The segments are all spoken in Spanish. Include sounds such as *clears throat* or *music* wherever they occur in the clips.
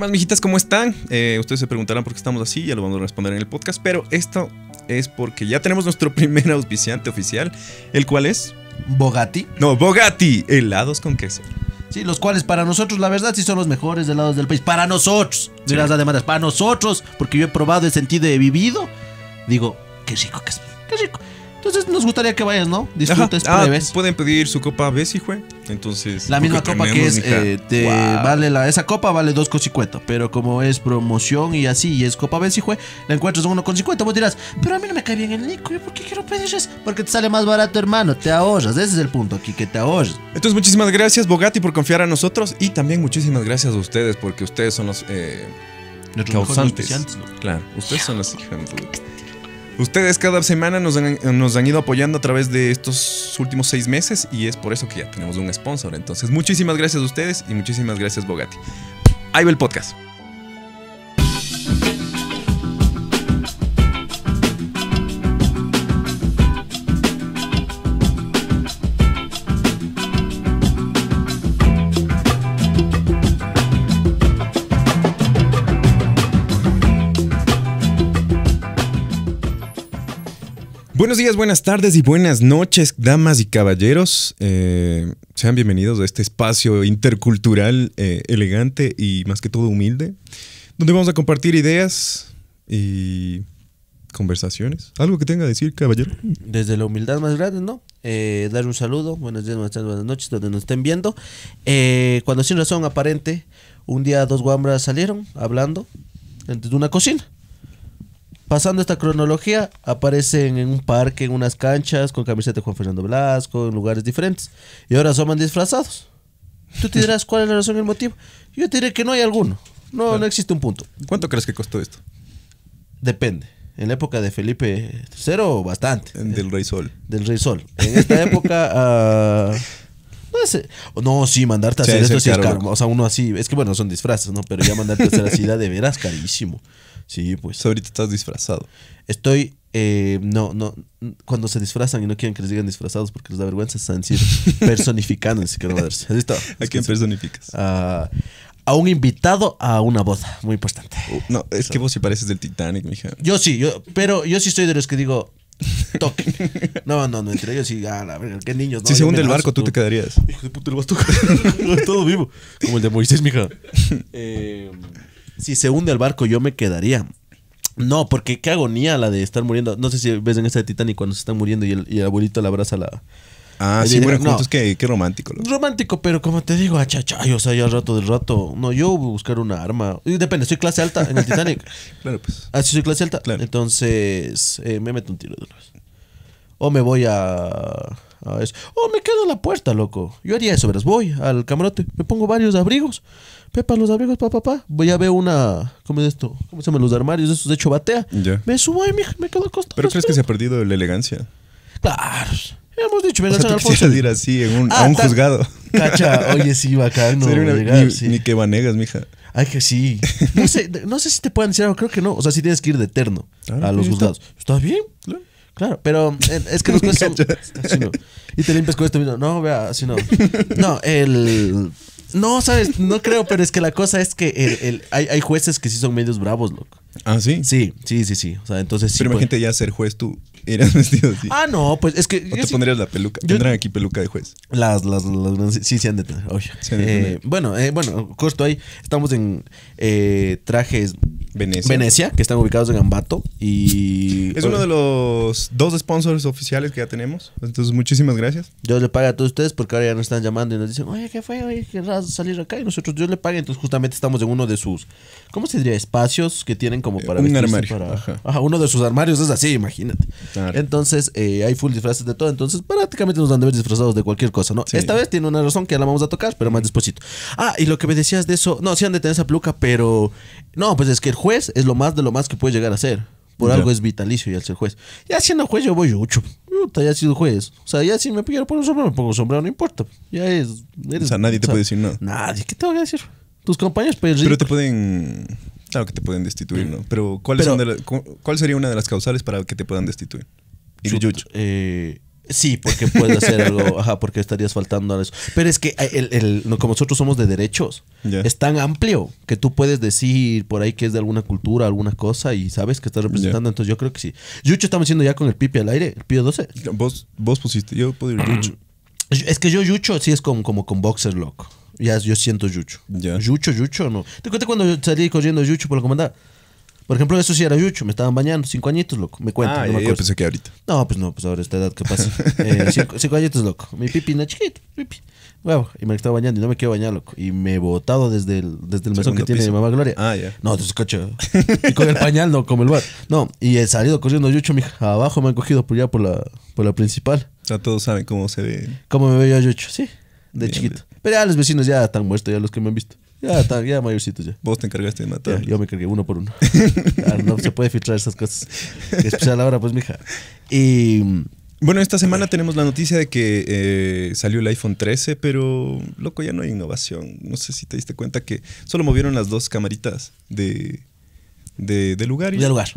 más, mijitas? ¿Cómo están? Eh, ustedes se preguntarán por qué estamos así, ya lo vamos a responder en el podcast, pero esto es porque ya tenemos nuestro *laughs* primer auspiciante oficial, el cual es... Bogati. No, Bogati, helados con queso. Sí, los cuales para nosotros, la verdad, sí son los mejores helados del país. Para nosotros, de las demás para nosotros, porque yo he probado, he sentido, he vivido. Digo, qué rico que es, qué rico. Entonces nos gustaría que vayas, ¿no? Disfrutes, ah, pruebes. pueden pedir su copa si güey. Entonces. La misma copa que es. Eh, vale esa copa vale 2,50. Pero como es promoción y así, y es copa si güey, la encuentras en 1,50. Vos dirás, pero a mí no me cae bien el Nico. ¿Por qué quiero pedir eso? Porque te sale más barato, hermano. Te ahorras. Ese es el punto aquí, que te ahorras. Entonces, muchísimas gracias, Bogati, por confiar a nosotros. Y también muchísimas gracias a ustedes, porque ustedes son los. Eh, causantes. Claro, ustedes son los Ustedes cada semana nos han, ido apoyando a través de estos últimos seis meses y es por eso que ya tenemos un sponsor. Entonces, muchísimas gracias a ustedes y muchísimas gracias, Bogati. Ahí va el podcast. Buenos días, buenas tardes y buenas noches, damas y caballeros. Eh, sean bienvenidos a este espacio intercultural, eh, elegante y más que todo humilde, donde vamos a compartir ideas y conversaciones. ¿Algo que tenga que decir, caballero? Desde la humildad más grande, ¿no? Eh, dar un saludo, buenos días, buenas tardes, buenas noches, donde nos estén viendo. cuando sin razón aparente, un día dos guambras salieron hablando de una cocina. Pasando esta cronología, aparecen en un parque, en unas canchas, con camiseta de Juan Fernando Blasco, en lugares diferentes. Y ahora asoman disfrazados. Tú te dirás cuál es la razón y el motivo. Yo te diré que no hay alguno. No, no existe un punto. ¿Cuánto crees que costó esto? Depende. En la época de Felipe III, bastante. Del Rey Sol. Del Rey Sol. En esta *laughs* época... Ah, no, sé. no, sí, mandarte a hacer esto sí es caro. O sea, uno así... Es que bueno, son disfraces, ¿no? Pero ya mandarte a hacer así de veras carísimo. Sí, pues ahorita estás disfrazado. Estoy, eh, no, no, cuando se disfrazan y no quieren que les digan disfrazados porque les da vergüenza, están siendo *laughs* personificando, así que no va a ¿Listo? ¿A quién personificas? A, ah, a un invitado a una boda, muy importante. Uh, no, es que vos sí pareces del Titanic, mija. Yo sí, yo, pero yo sí soy de los que digo, toque. No, no, no, entre ellos sí, a ver, qué niños. No, si se hunde el barco, tú, te quedarías. Hijo de puta, el *laughs* Todo vivo. Como el de Moisés, mija. *laughs* Eh, si se hunde el barco yo me quedaría. No, porque qué agonía la de estar muriendo. No sé si ves en esta de Titanic cuando se está muriendo y el, abuelito le abraza la... Ah, sí, bueno, juntos, qué, romántico. Romántico, pero como te digo, achachay, o sea, ya al rato del rato. No, yo voy buscar una arma. depende, soy clase alta en el Titanic. *laughs* claro, pues. Ah, soy clase alta. Entonces, eh, me meto un tiro de los. O me voy a. O me quedo en la puerta, loco. Yo haría eso, verás. Voy al camarote, me pongo varios abrigos. Pepa, los abrigos papá papá. Voy a ver una. ¿Cómo es esto? ¿Cómo se llama los armarios? Esos de hecho batea. Me subo ahí, me, me quedo acostado. ¿Pero crees que se ha perdido la elegancia? Claro. hemos dicho, venga, o sea, ¿tú así en un, a ah, un juzgado. Cacha, oye, sí, bacano. Una, ni, que vanegas, mija. Ay, que sí. No sé, no sé si te pueden decir algo, creo que no. O sea, sí tienes que ir de eterno ah, a los juzgados. Está. ¿Estás bien? Claro. pero es que los *laughs* cosas Y te limpias con esto mismo. No, vea, así no. No, el. No, sabes, no creo, pero es que la cosa es que el, el, hay, hay, jueces que sí son medios bravos, loco. Ah, sí. Sí, sí, sí, sí. O sea, entonces sí. Pero imagínate ya ser juez, tú eras *laughs* vestido así. Ah, no, pues es que. ¿O te pondrías la peluca. Tendrán aquí peluca de juez. Las, las, las, sí, sí han de tener. Oye. Eh, bueno, eh, bueno, justo ahí estamos en eh, trajes. Venecia. Venecia, que están ubicados en Ambato. Y. *laughs* Es uno de los dos sponsors oficiales que ya tenemos. Entonces, muchísimas gracias. Dios le paga a todos ustedes porque ahora ya nos están llamando y nos dicen, oye, ¿qué fue? Oye, querrás salir acá. Y nosotros, Dios le paga. Entonces, justamente estamos en uno de sus, ¿cómo se diría? Espacios que tienen como eh, para un armario. uno de sus armarios es así, imagínate. Entonces, eh, hay full disfraces de todo. Entonces, prácticamente nos van a ver disfrazados de cualquier cosa, ¿no? Esta vez tiene una razón que ya la vamos a tocar, pero más despuesito. Ah, y lo que me decías de eso, no, si han de tener esa pluca, pero no, pues es que el juez es lo más de lo más que puede llegar a ser. Por algo es vitalicio y al ser juez. Ya siendo juez yo voy mucho. ya he sido juez. O sea, ya si me pillaron por un sombrero, me pongo sombrero, no importa. Ya es. o sea, nadie te puede decir nada. Nadie, ¿qué te voy a decir? Tus compañeros, pueden. Pero te pueden Claro que te pueden destituir, mm. ¿no? Pero, ¿cuál es ¿cuál sería una de las causales para que te puedan destituir? Eh, sí, porque puedes hacerlo. *laughs* ajá, porque estarías faltando a eso. Pero es que eh, el, el- como nosotros somos de derechos, es tan amplio que tú puedes decir por ahí que es de alguna cultura, alguna cosa y sabes que estás representando. Entonces yo creo que sí. Yucho estamos haciendo ya con el pipi al aire, el pío 12. Vos, vos pusiste, yo puedo ir Yucho. *clears throat* Es que yo Yucho sí es como, como con boxer loco ya yo siento yucho. Yucho, yucho, no. ¿Te cuentas cuando salí corriendo yucho por la comandada? Por ejemplo, eso sí era yucho, me estaban bañando, cinco añitos, loco, me cuento, Ah, no me yo pensé que ahorita. No, pues no, pues ahora esta edad que pasa. *laughs* Eh, cinco, añitos, loco. Mi pipi, una chiquita, pipi. Bueno, y me estaba bañando y no me quiero bañar, loco. Y me he botado desde el, desde el mesón que tiene mi mamá Gloria. Ah, ya. No, No, entonces, coche. *laughs* Y con el pañal, no, como el bar. No, y he salido corriendo yucho, mi Abajo me han cogido por ya por la, por la principal. todos saben cómo se ve. ¿Cómo me veo yucho? Sí de chiquito. Pero ya los vecinos ya están muertos, ya los que me han visto. Ya, están, ya mayorcitos ya. Vos te encargaste de matar. yo me encargué uno por uno. *laughs* no se puede filtrar esas cosas. Especial ahora, pues, mija. Y... Mm, bueno, esta semana tenemos la noticia de que eh, salió el iPhone 13, pero loco, ya no hay innovación. No sé si te diste cuenta que solo movieron las dos camaritas de, de, de lugar. Y... De lugar.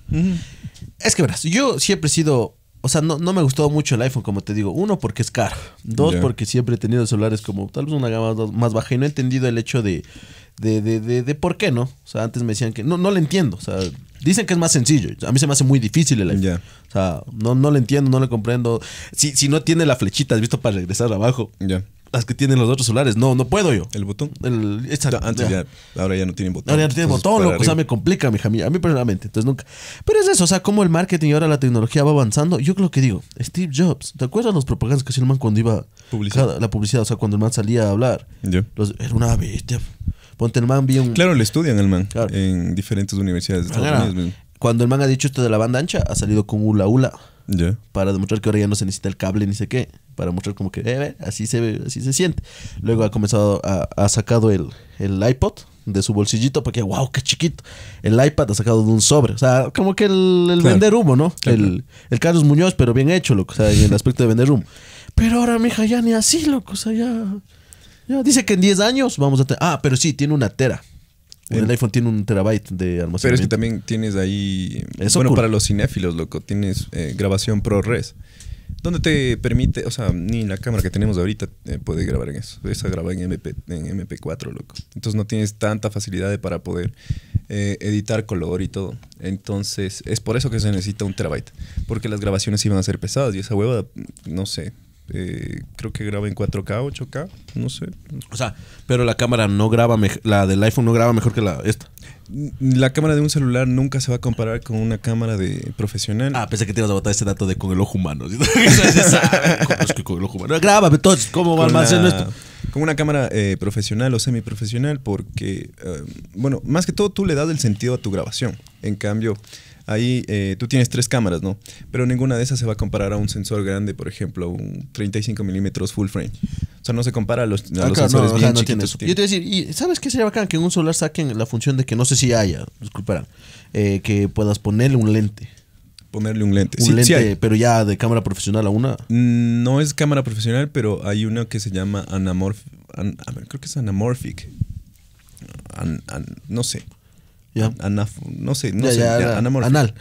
Es que verás, yo siempre he sido o sea, no, no, me gustó mucho el iPhone, como te digo. Uno, porque es caro. Dos, porque siempre he tenido celulares como tal vez una gama más baja y no he entendido el hecho de, de, de, de, por qué, ¿no? O sea, antes me decían que no, no le entiendo. O sea, dicen que es más sencillo. A mí se me hace muy difícil el iPhone. O sea, no, no le entiendo, no lo comprendo. Si, si no tiene la flechita, has visto para regresar abajo. Ya las que tienen los otros celulares. No, no puedo yo. ¿El botón? El, antes ya. ahora ya no tienen botón. Ahora ya no tienen botón, loco, o sea, me complica, mi mija, a mí personalmente. Entonces nunca. Pero es eso, o sea, como el marketing y ahora la tecnología va avanzando. Yo creo que digo, Steve Jobs, ¿te acuerdas los propagandas que hacía el man cuando iba. Publicidad. la publicidad, o sea, cuando el man salía a hablar. Yo. Los, era una bestia. Ponte el man, bien... Claro, le estudian el man en diferentes universidades de Estados Unidos. Cuando el man ha dicho esto de la banda ancha, ha salido con Ula Ula. Para demostrar que ahora ya no se necesita el cable ni sé qué. Para mostrar como que, eh, así se ve, así se siente. Luego ha comenzado, a, ha sacado el, iPod de su bolsillito porque, wow, qué chiquito. El iPad ha sacado de un sobre. O sea, como que el, vender humo, ¿no? El, Carlos Muñoz, pero bien hecho, loco. O sea, en el aspecto de vender humo. Pero ahora, mija, ya ni así, loco. O sea, ya. ya. Dice que en 10 años vamos a tener. Ah, pero sí, tiene una tera. El, iPhone tiene un terabyte de almacenamiento. Pero es que también tienes ahí. Eso bueno, para los cinéfilos, loco, tienes eh, grabación ProRes. ¿Dónde te permite? O sea, ni la cámara que tenemos ahorita eh, puede grabar en eso. Esa graba en, MP, 4 loco. Entonces no tienes tanta facilidad para poder eh, editar color y todo. Entonces es por eso que se necesita un terabyte. Porque las grabaciones iban a ser pesadas y esa hueva, no sé, eh, creo que graba en 4K, 8K, no sé. O sea, pero la cámara no graba, la del iPhone no graba mejor que la esta. La cámara de un celular nunca se va a comparar con una cámara de profesional. Ah, pensé que te ibas a botar ese dato de con el ojo humano. *laughs* es que con el ojo humano. Grábame entonces, ¿cómo va a hacer esto? Con una cámara eh, profesional o semiprofesional, porque, eh, bueno, más que todo tú le das el sentido a tu grabación. En cambio, ahí eh, tú tienes tres cámaras, ¿no? Pero ninguna de esas se va a comparar a un sensor grande, por ejemplo, un 35 milímetros full frame. O sea, no se compara a los, a ah, los sensores bien Yo te voy a decir, ¿y ¿sabes qué sería bacán? Que en un solar saquen la función de que no sé si haya, disculparán, eh, que puedas ponerle un lente ponerle un lente. sí, lente, pero ya de cámara profesional a una. Mm, no es cámara profesional, pero hay una que se llama anamorf a ver, creo que es anamorphic. no sé. Ya. no sé, no sé, ya, anal.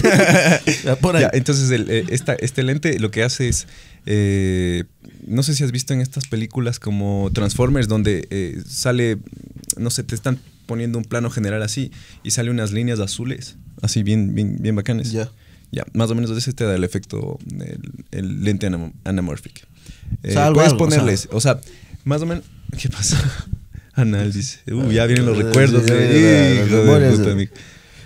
*laughs* entonces, eh, esta, este lente lo que hace es. Eh, no sé si has visto en estas películas como Transformers, donde eh, sale. No sé, te están poniendo un plano general así y sale unas líneas azules, así bien, bien, bien bacanes. Ya. Ya, más o menos ese te da el efecto, el, lente anamórfico puedes ponerles, o sea, o sea más o menos. ¿Qué pasa? Análisis. *laughs* ya vienen los recuerdos.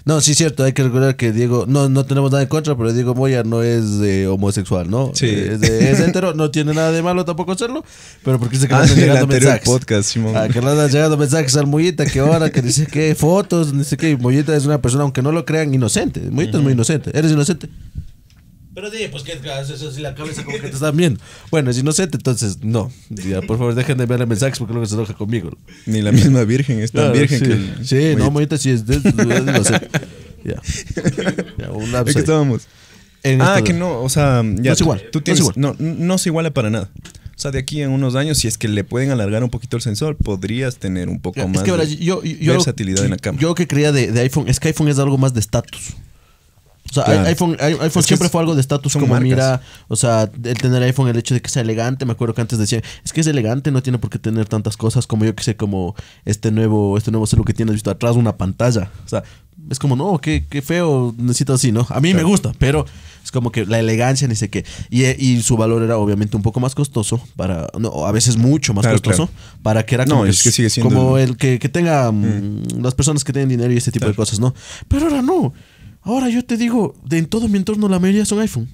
No, sí es cierto, hay que recordar que Diego, no, no tenemos nada en contra, pero Diego Moya no es homosexual, ¿no? Sí. Eh, es, entero, no tiene nada de malo tampoco serlo, pero porque dice que le ah, *laughs* mensajes. Podcast, Simón. han ah, llegado mensajes al Mollita, que ahora, que dice que *laughs* fotos, dice que Mollita es una persona, aunque no lo crean, inocente. Mollita es muy inocente. ¿Eres inocente? Pero dije pues que haces así la cabeza como que te están viendo. Bueno, si no sé entonces no. por favor, dejen de verle mensajes porque luego se enoja conmigo. Ni la misma virgen es tan virgen sí. que. Sí, no, bonita sí es, de. es inocente. ya. ya un lapso. ah, que no, o sea, ya. No es igual. Tú no, igual. No, se iguala para nada. O sea, de aquí en unos años, si es que le pueden alargar un poquito el sensor, podrías tener un poco es más que, yo, yo, versatilidad en la cámara. Yo que creía de, de iPhone es que iPhone es algo más de estatus. O sea, iPhone, iPhone siempre fue algo de estatus como mira, o sea, el tener iPhone, el hecho de que sea elegante, me acuerdo que antes decía, es que es elegante, no tiene por qué tener tantas cosas como yo que sé, como este nuevo, este nuevo que tienes visto atrás, una pantalla. O sea, es como, no, qué, qué feo, necesito así, ¿no? A mí me gusta, pero es como que la elegancia, ni sé qué. Y, eh, y, su valor era obviamente un poco más costoso, para no, a veces mucho más costoso, para que era como, es que como el que, que tenga mm, mm. las personas que tienen dinero y ese tipo de cosas, ¿no? Pero ahora no. Ahora yo te digo, de en todo mi entorno la mayoría son iPhone.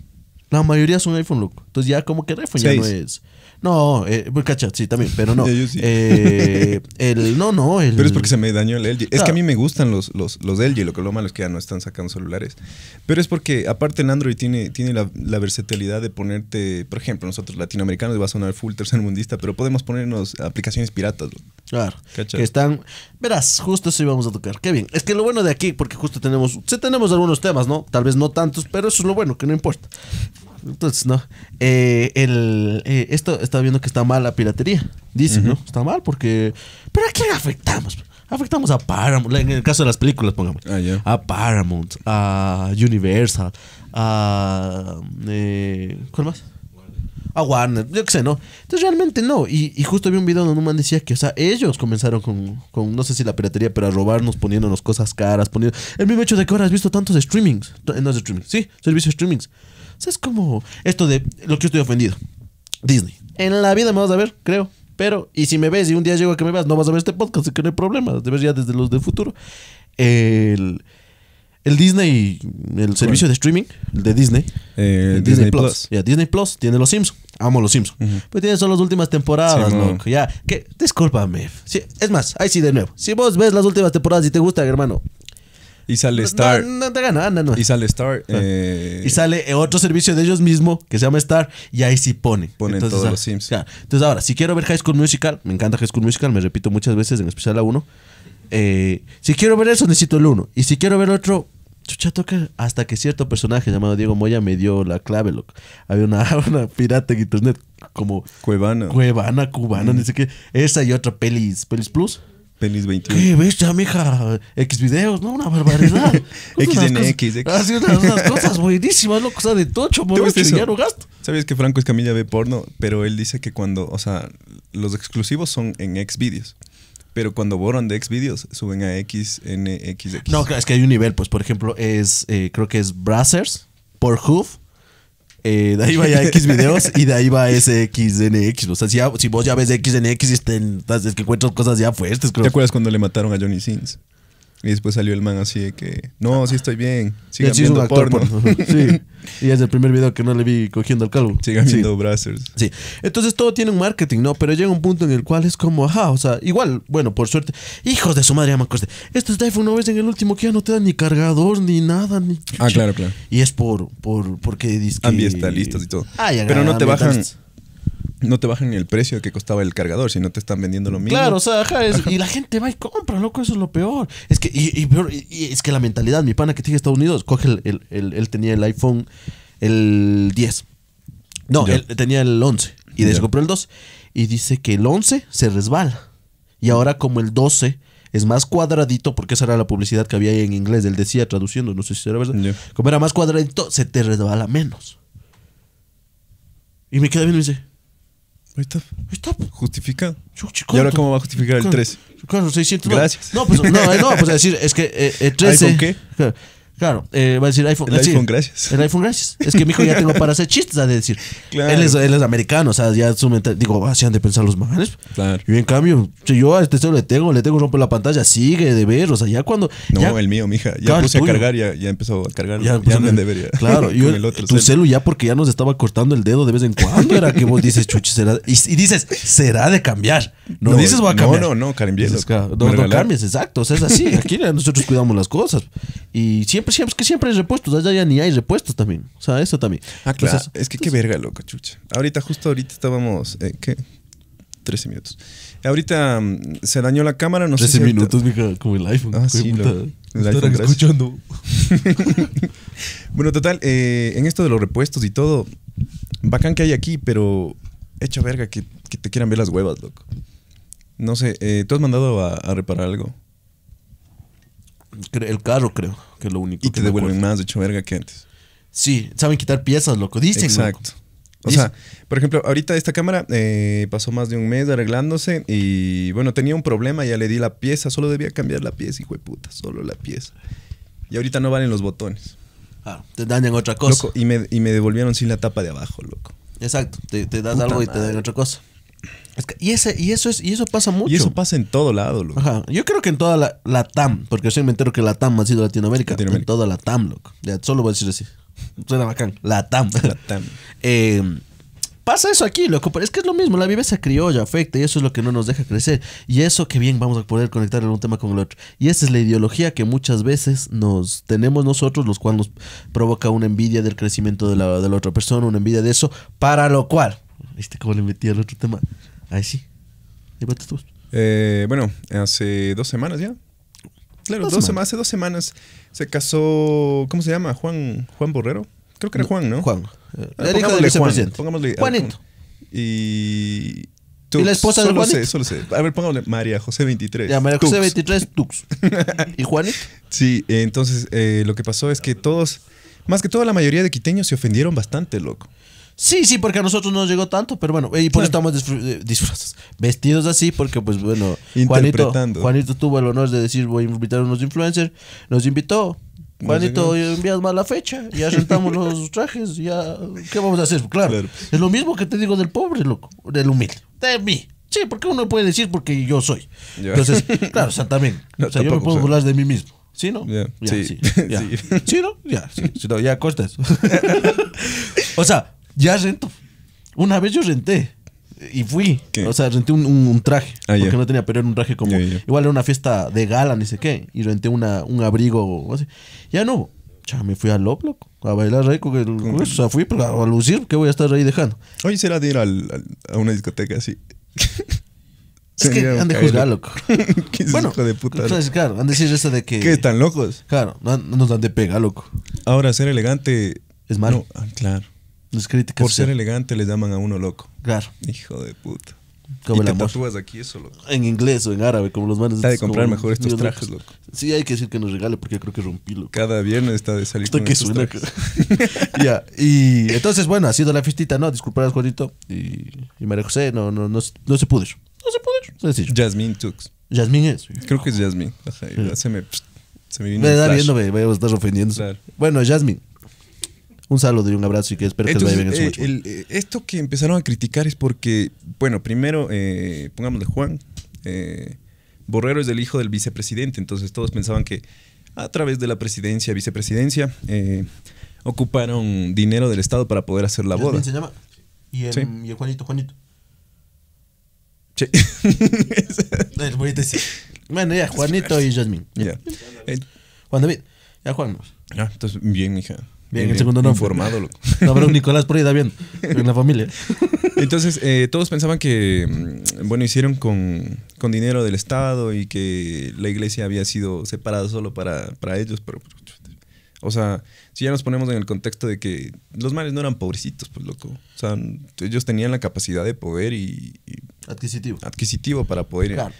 La mayoría son iPhone, loco. Entonces ya como que el iPhone ya no es. No, eh, sí, también, pero no. *laughs* Eh, el, no, no. El, pero es porque se me dañó el LG. Es que a ah. mí me gustan los, los, los LG, lo que lo malo es que ya no están sacando celulares. Pero es porque, aparte, el Android tiene, tiene la, versatilidad de ponerte, por ejemplo, nosotros latinoamericanos, va a sonar full mundista, pero podemos ponernos aplicaciones piratas. Claro. Que están. Verás, justo eso íbamos a tocar. Qué bien. Es que lo bueno de aquí, porque justo tenemos. Sí, tenemos algunos temas, ¿no? Tal vez no tantos, pero eso es lo bueno, que no importa entonces no. Eh, el, eh, esto está viendo que está mal la piratería. Dicen, ¿no? Está mal porque... ¿Pero a quién afectamos? Afectamos a Paramount, en el caso de las películas, pongamos. Ah, a Paramount, a Universal, a... Eh, ¿Cuál más? a Warner, yo qué sé, ¿no? Entonces realmente no. Y, justo vi un video donde un man decía que, o sea, ellos comenzaron con, no sé si la piratería, pero a robarnos, poniéndonos cosas caras, poniendo. El mismo hecho de que ahora has visto tantos streamings, no es streaming, sí, servicios streamings es como esto de lo que estoy ofendido. Disney. En la vida me vas a ver, creo. Pero, y si me ves y un día llego a que me vas no vas a ver este podcast, así que no hay problema. Te ya desde los del futuro. El, el Disney, el servicio de streaming, eh, el de Disney. Disney, Plus. Disney Plus tiene los Sims, Amo los Sims Pues tiene son las últimas temporadas, loco. Ya, que, discúlpame. es más, ahí sí de nuevo. Si vos ves las últimas temporadas y te gusta, hermano, pues, y sale Star. No, te nada, eh, Y sale Star. Y sale otro servicio de ellos mismo que se llama Star. Y ahí sí pone. pone todos ah, los Sims. Entonces ahora, si quiero ver High School Musical, me encanta High School Musical, me repito muchas veces, en especial la 1. Eh, si quiero ver eso, necesito el 1. Y si quiero ver otro, chucha toca. Hasta que cierto personaje llamado Diego Moya me dio la clave, loco. Había una, *laughs* pirata en internet como. Cuevana. Cuevana, cubana, dice que Esa y otra, Pelis, Pelis Plus. Penis 21. ves, ya, mija, X videos, ¿no? Una barbaridad. XNX, *laughs* X. Hace ah, unas, cosas buenísimas, loco, o sea, de tocho, que ya no gasto. ¿Sabías que Franco Escamilla ve porno? Pero él dice que cuando, o sea, los exclusivos son en X videos. Pero cuando borran de X videos, suben a XNXX. No, es que hay un nivel, pues, por ejemplo, es, eh, creo que es Brazzers, por Hoof eh, de ahí va ya X videos y de ahí va ese XNX. O sea, si, vos ya ves XNX y estén, es que encuentras cosas ya fuertes, creo. ¿Te acuerdas cuando le mataron a Johnny Sins? Y después salió el man así de que, no, sí estoy bien, sigan sí, viendo *laughs* Sí. Y es el primer video que no le vi cogiendo al calvo. Sigan siendo sí. Sí. Entonces todo tiene un marketing, ¿no? Pero llega un punto en el cual es como, ajá, o sea, igual, bueno, por suerte, hijos de su madre, ama este es iPhone no ves en el último que ya no te dan ni cargador, ni nada, ni. Ah, claro, claro. Y es por, por, porque. Ambientalistas y todo. Ah, ya, Pero no te bajan no te bajan el precio que costaba el cargador, si no te están vendiendo lo mismo. Claro, o sea, y la gente va y compra, loco, eso es lo peor. Es que, y, es que la mentalidad, mi pana que tiene Estados Unidos, coge el, él tenía el iPhone el 10. No, él tenía el 11 y descompró el 2 y dice que el 11 se resbala. Y ahora como el 12 es más cuadradito, porque esa era la publicidad que había ahí en inglés, él decía traduciendo, no sé si era verdad. Como era más cuadradito, se te resbala menos. Y me queda bien, y me dice, Ahí está. Ahí está. Justificado. Yo, ¿Y ahora cómo va a justificar el 13? Claro, 600. Gracias. No, pues, no, eh, no, pues decir, es que eh, el 13. ¿iPhone qué? Claro, Claro, eh, va a decir iPhone. El eh, iPhone, gracias. El iPhone, gracias. Es que mi hijo ya tengo para hacer chistes, ha de decir. *laughs* Él, es, él es americano, o sea, ya su mental. Digo, así ah, han de pensar los manes. Claro. Y en cambio, yo a este cero le tengo, le tengo rompe la pantalla, sigue de ver, o sea, ya cuando. No, el mío, mija. Ya puse a cargar, ya, ya empezó a cargar. Ya, ya debería. Claro, *laughs* yo, tu celu. ya porque ya nos estaba cortando el dedo de vez en cuando. Era que vos dices, chuchi, será. Y, dices, será de cambiar. No, no dices, va a cambiar. No, no, no, no, no cambies, exacto. O sea, es así. Aquí nosotros cuidamos las cosas. Y siempre es que siempre hay repuestos. Allá ya ni hay repuestos también. O sea, eso también. Ah, claro. es que qué verga, loco, chucha. Ahorita, justo ahorita estábamos. Eh, ¿Qué? 13 minutos. Ahorita mm, se dañó la cámara, no sé. 13 minutos, mija, como el iPhone. Ah, escuchando. *laughs* bueno, total, eh, en esto de los repuestos y todo, bacán que hay aquí, pero hecha verga que, te quieran ver las huevas, loco. No sé, eh, ¿tú has mandado a reparar algo? El carro, creo que lo único. Y te devuelven más de hecho verga que antes. Sí, saben quitar piezas, loco. Dicen, Exacto. O sea, por ejemplo, ahorita esta cámara eh, pasó más de un mes arreglándose y bueno, tenía un problema, ya le di la pieza, solo debía cambiar la pieza, hijo de puta, solo la pieza. Y ahorita no valen los botones. Ah, te dañan otra cosa. y me, y me devolvieron sin la tapa de abajo, loco. Exacto, te, das algo y te dan otra cosa y, ese, y, eso es, y eso pasa mucho. Y eso pasa en todo lado, loco. Yo creo que en toda la, TAM, porque yo me entero que la TAM ha sido Latinoamérica. En toda la TAM, loco. solo voy a decir así. Suena bacán. La TAM. *laughs* Eh, pasa eso aquí, loco. es que es lo mismo. La crió criolla afecta y eso es lo que no nos deja crecer. Y eso que bien vamos a poder conectar en un tema con el otro. Y esa es la ideología que muchas veces nos tenemos nosotros, los cuales nos provoca una envidia del crecimiento de la, de la otra persona, una envidia de eso, para lo cual ¿Viste cómo le metí otro tema? Ahí sí. Eh, bueno, hace dos semanas ya. Claro, hace dos semanas se casó, ¿cómo se llama? Juan, Juan Borrero. Creo que era Juan, ¿no? Juan. Ah, ah, Juanito. Y... ¿Y la esposa de Juanito? Sé, solo sé. A ver, pongámosle María José 23. Ya, María José 23, Tux. *laughs* ¿Y Juanito? Sí, eh, entonces eh, lo que pasó es que todos, más que toda la mayoría de quiteños se ofendieron bastante, loco. Sí, sí, porque a nosotros no nos llegó tanto, pero bueno, eh, y por eso estamos eh, disfrazados, vestidos así, porque pues bueno, Juanito, Juanito tuvo el honor de decir voy a invitar a unos influencers, nos invitó, Juanito, envías más la fecha, ya sentamos los *laughs* trajes, ya, ¿qué vamos a hacer? Claro, es lo mismo que te digo del pobre, loco, del humilde, de mí. Sí, porque uno puede decir porque yo soy. Entonces, *laughs* claro, también, no, o sea, yo me puedo hablar de mí mismo. ¿Sí, no? sí. *laughs* Sí, sí. no? Ya, sí. sí ya, corta o sea, ya rento. Una vez yo renté y fui. O sea, renté un, traje. Ah, porque no tenía, pero era un traje como. Igual era una fiesta de gala, ni sé qué. Y renté una, un abrigo o así. Ya no. Ya me fui al Lop, loco. A bailar ahí O sea, fui a lucir, qué voy a estar ahí dejando. Hoy será de ir al, a una discoteca así. es que han de juzgar, loco. *laughs* ¿Qué bueno, hijo de puta? claro, han de decir eso de que. ¿Qué están locos? Claro, no, nos dan de pega, loco. Ahora, ser elegante. Es malo. Ah, claro. Por ser elegante le llaman a uno loco. Claro. Hijo de puta. Como y te tatúas aquí eso, En inglés o en árabe, como los manes. Está de comprar mejor estos trajes, loco. Sí, hay que decir que nos regale porque creo que rompí, loco. Cada viernes está de salir Esto que suena *laughs* ya, y entonces, bueno, ha sido la fiestita, ¿no? Disculparás, Juanito. Y, y María José, no, no, no, no se pudo No se pudo ir. Sencillo. Jasmine Tux. Jasmine es. Creo que es Jasmine. se me... Se me vino me da viéndome, me, a estar ofendiendo. Bueno, Jasmine. Un saludo y un abrazo y que espero que vaya bien en su eh, eh, Esto que empezaron a criticar es porque, bueno, primero, eh, pongámosle Juan, eh, Borrero es el hijo del vicepresidente, entonces todos pensaban que a través de la presidencia, vicepresidencia, ocuparon dinero del Estado para poder hacer la boda. se llama? ¿Y el, Juanito, Juanito. Sí. *laughs* Bueno, ya, Juanito y Jasmine. Juan David. Ya, Juan. Ah, entonces, bien, hija Bien, el segundo no. Informado, *laughs* loco. No pero un Nicolás por ahí, da bien. En la familia. *laughs* Entonces, eh, todos pensaban que, mm, bueno, hicieron con, con, dinero del Estado y que la iglesia había sido separada solo para, para ellos, pero. Pues, o sea, si ya nos ponemos en el contexto de que los males no eran pobrecitos, pues loco. O sea, ellos tenían la capacidad de poder y. adquisitivo. Adquisitivo para poder. Claro,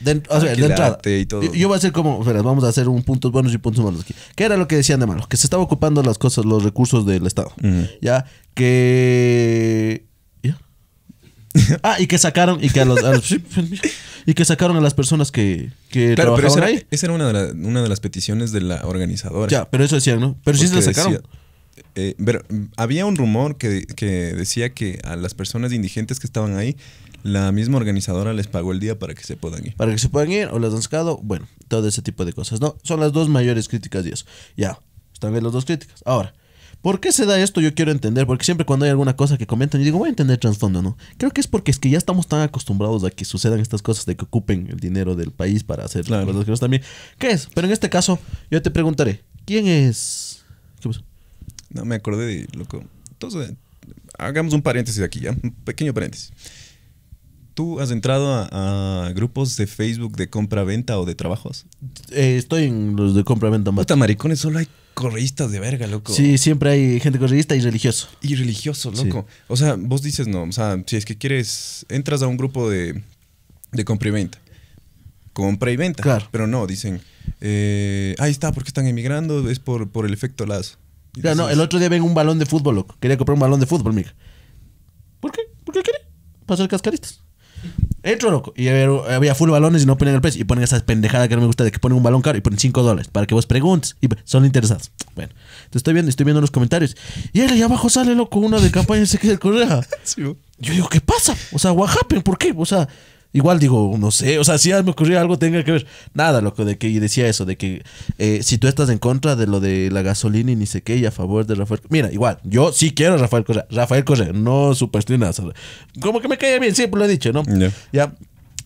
Y todo. Yo, voy a hacer como. Espera, vamos a hacer un puntos buenos y puntos malos aquí. ¿Qué era lo que decían de malo? Que se estaba ocupando las cosas, los recursos del Estado. Ya, que. *laughs* Ah, y que sacaron y que a los, a los *laughs* y que sacaron a las personas que, que claro, pero esa, era una de, una de las peticiones de la organizadora. Ya, pero eso decían, ¿no? Pero sí se la sacaron. Eh, mm, había un rumor que, decía que a las personas indigentes que estaban ahí la misma organizadora les pagó el día para que se puedan ir. Para que se puedan ir o las han sacado, bueno, todo ese tipo de cosas, ¿no? Son las dos mayores críticas de eso. Ya, están bien las dos críticas. Ahora, ¿Por qué se da esto? Yo quiero entender, porque siempre cuando hay alguna cosa que comentan, yo digo, voy a entender trasfondo, ¿no? Creo que es porque es que ya estamos tan acostumbrados a que sucedan estas cosas de que ocupen el dinero del país para hacer las cosas que ¿Qué es? Pero en este caso, yo te preguntaré, ¿quién es? ¿Qué No, me acordé de, loco. Entonces, hagamos un paréntesis aquí, ¿ya? Un pequeño paréntesis. ¿Tú has entrado a, grupos de Facebook de compra-venta o de trabajos? Eh, estoy en los de compra-venta. Puta maricones, solo hay correístas de verga, loco. Sí, siempre hay gente correísta y religioso. Y religioso, loco. O sea, vos dices no. O sea, si es que quieres, entras a un grupo de, de compra y venta. Compra y venta. Claro. Pero no, dicen, eh, ahí está, porque están emigrando, es por, el efecto LAS. no, el otro día ven un balón de fútbol, loco. Quería comprar un balón de fútbol, mija. ¿Por qué? ¿Por qué quería? Para hacer cascaristas. Entro, loco. Y había, full balones y no ponían el precio. Y ponen esa pendejada que no me gusta de que ponen un balón caro y ponen 5 dólares para que vos preguntes. Y son interesados. Bueno, te estoy viendo, estoy viendo los comentarios. Y ahí abajo sale, loco, una de campaña de Correa. *laughs* Yo digo, ¿qué pasa? O sea, what happened? ¿Por qué? O sea, Igual digo, no sé, o sea, si me ocurrió algo tenga que ver. Nada, loco, de que decía eso, de que eh, si tú estás en contra de lo de la gasolina y ni sé qué, y a favor de Rafael. Mira, igual, yo sí quiero a Rafael Correa. Rafael Correa, no nada Como que me cae bien, siempre lo he dicho, ¿no? Ya.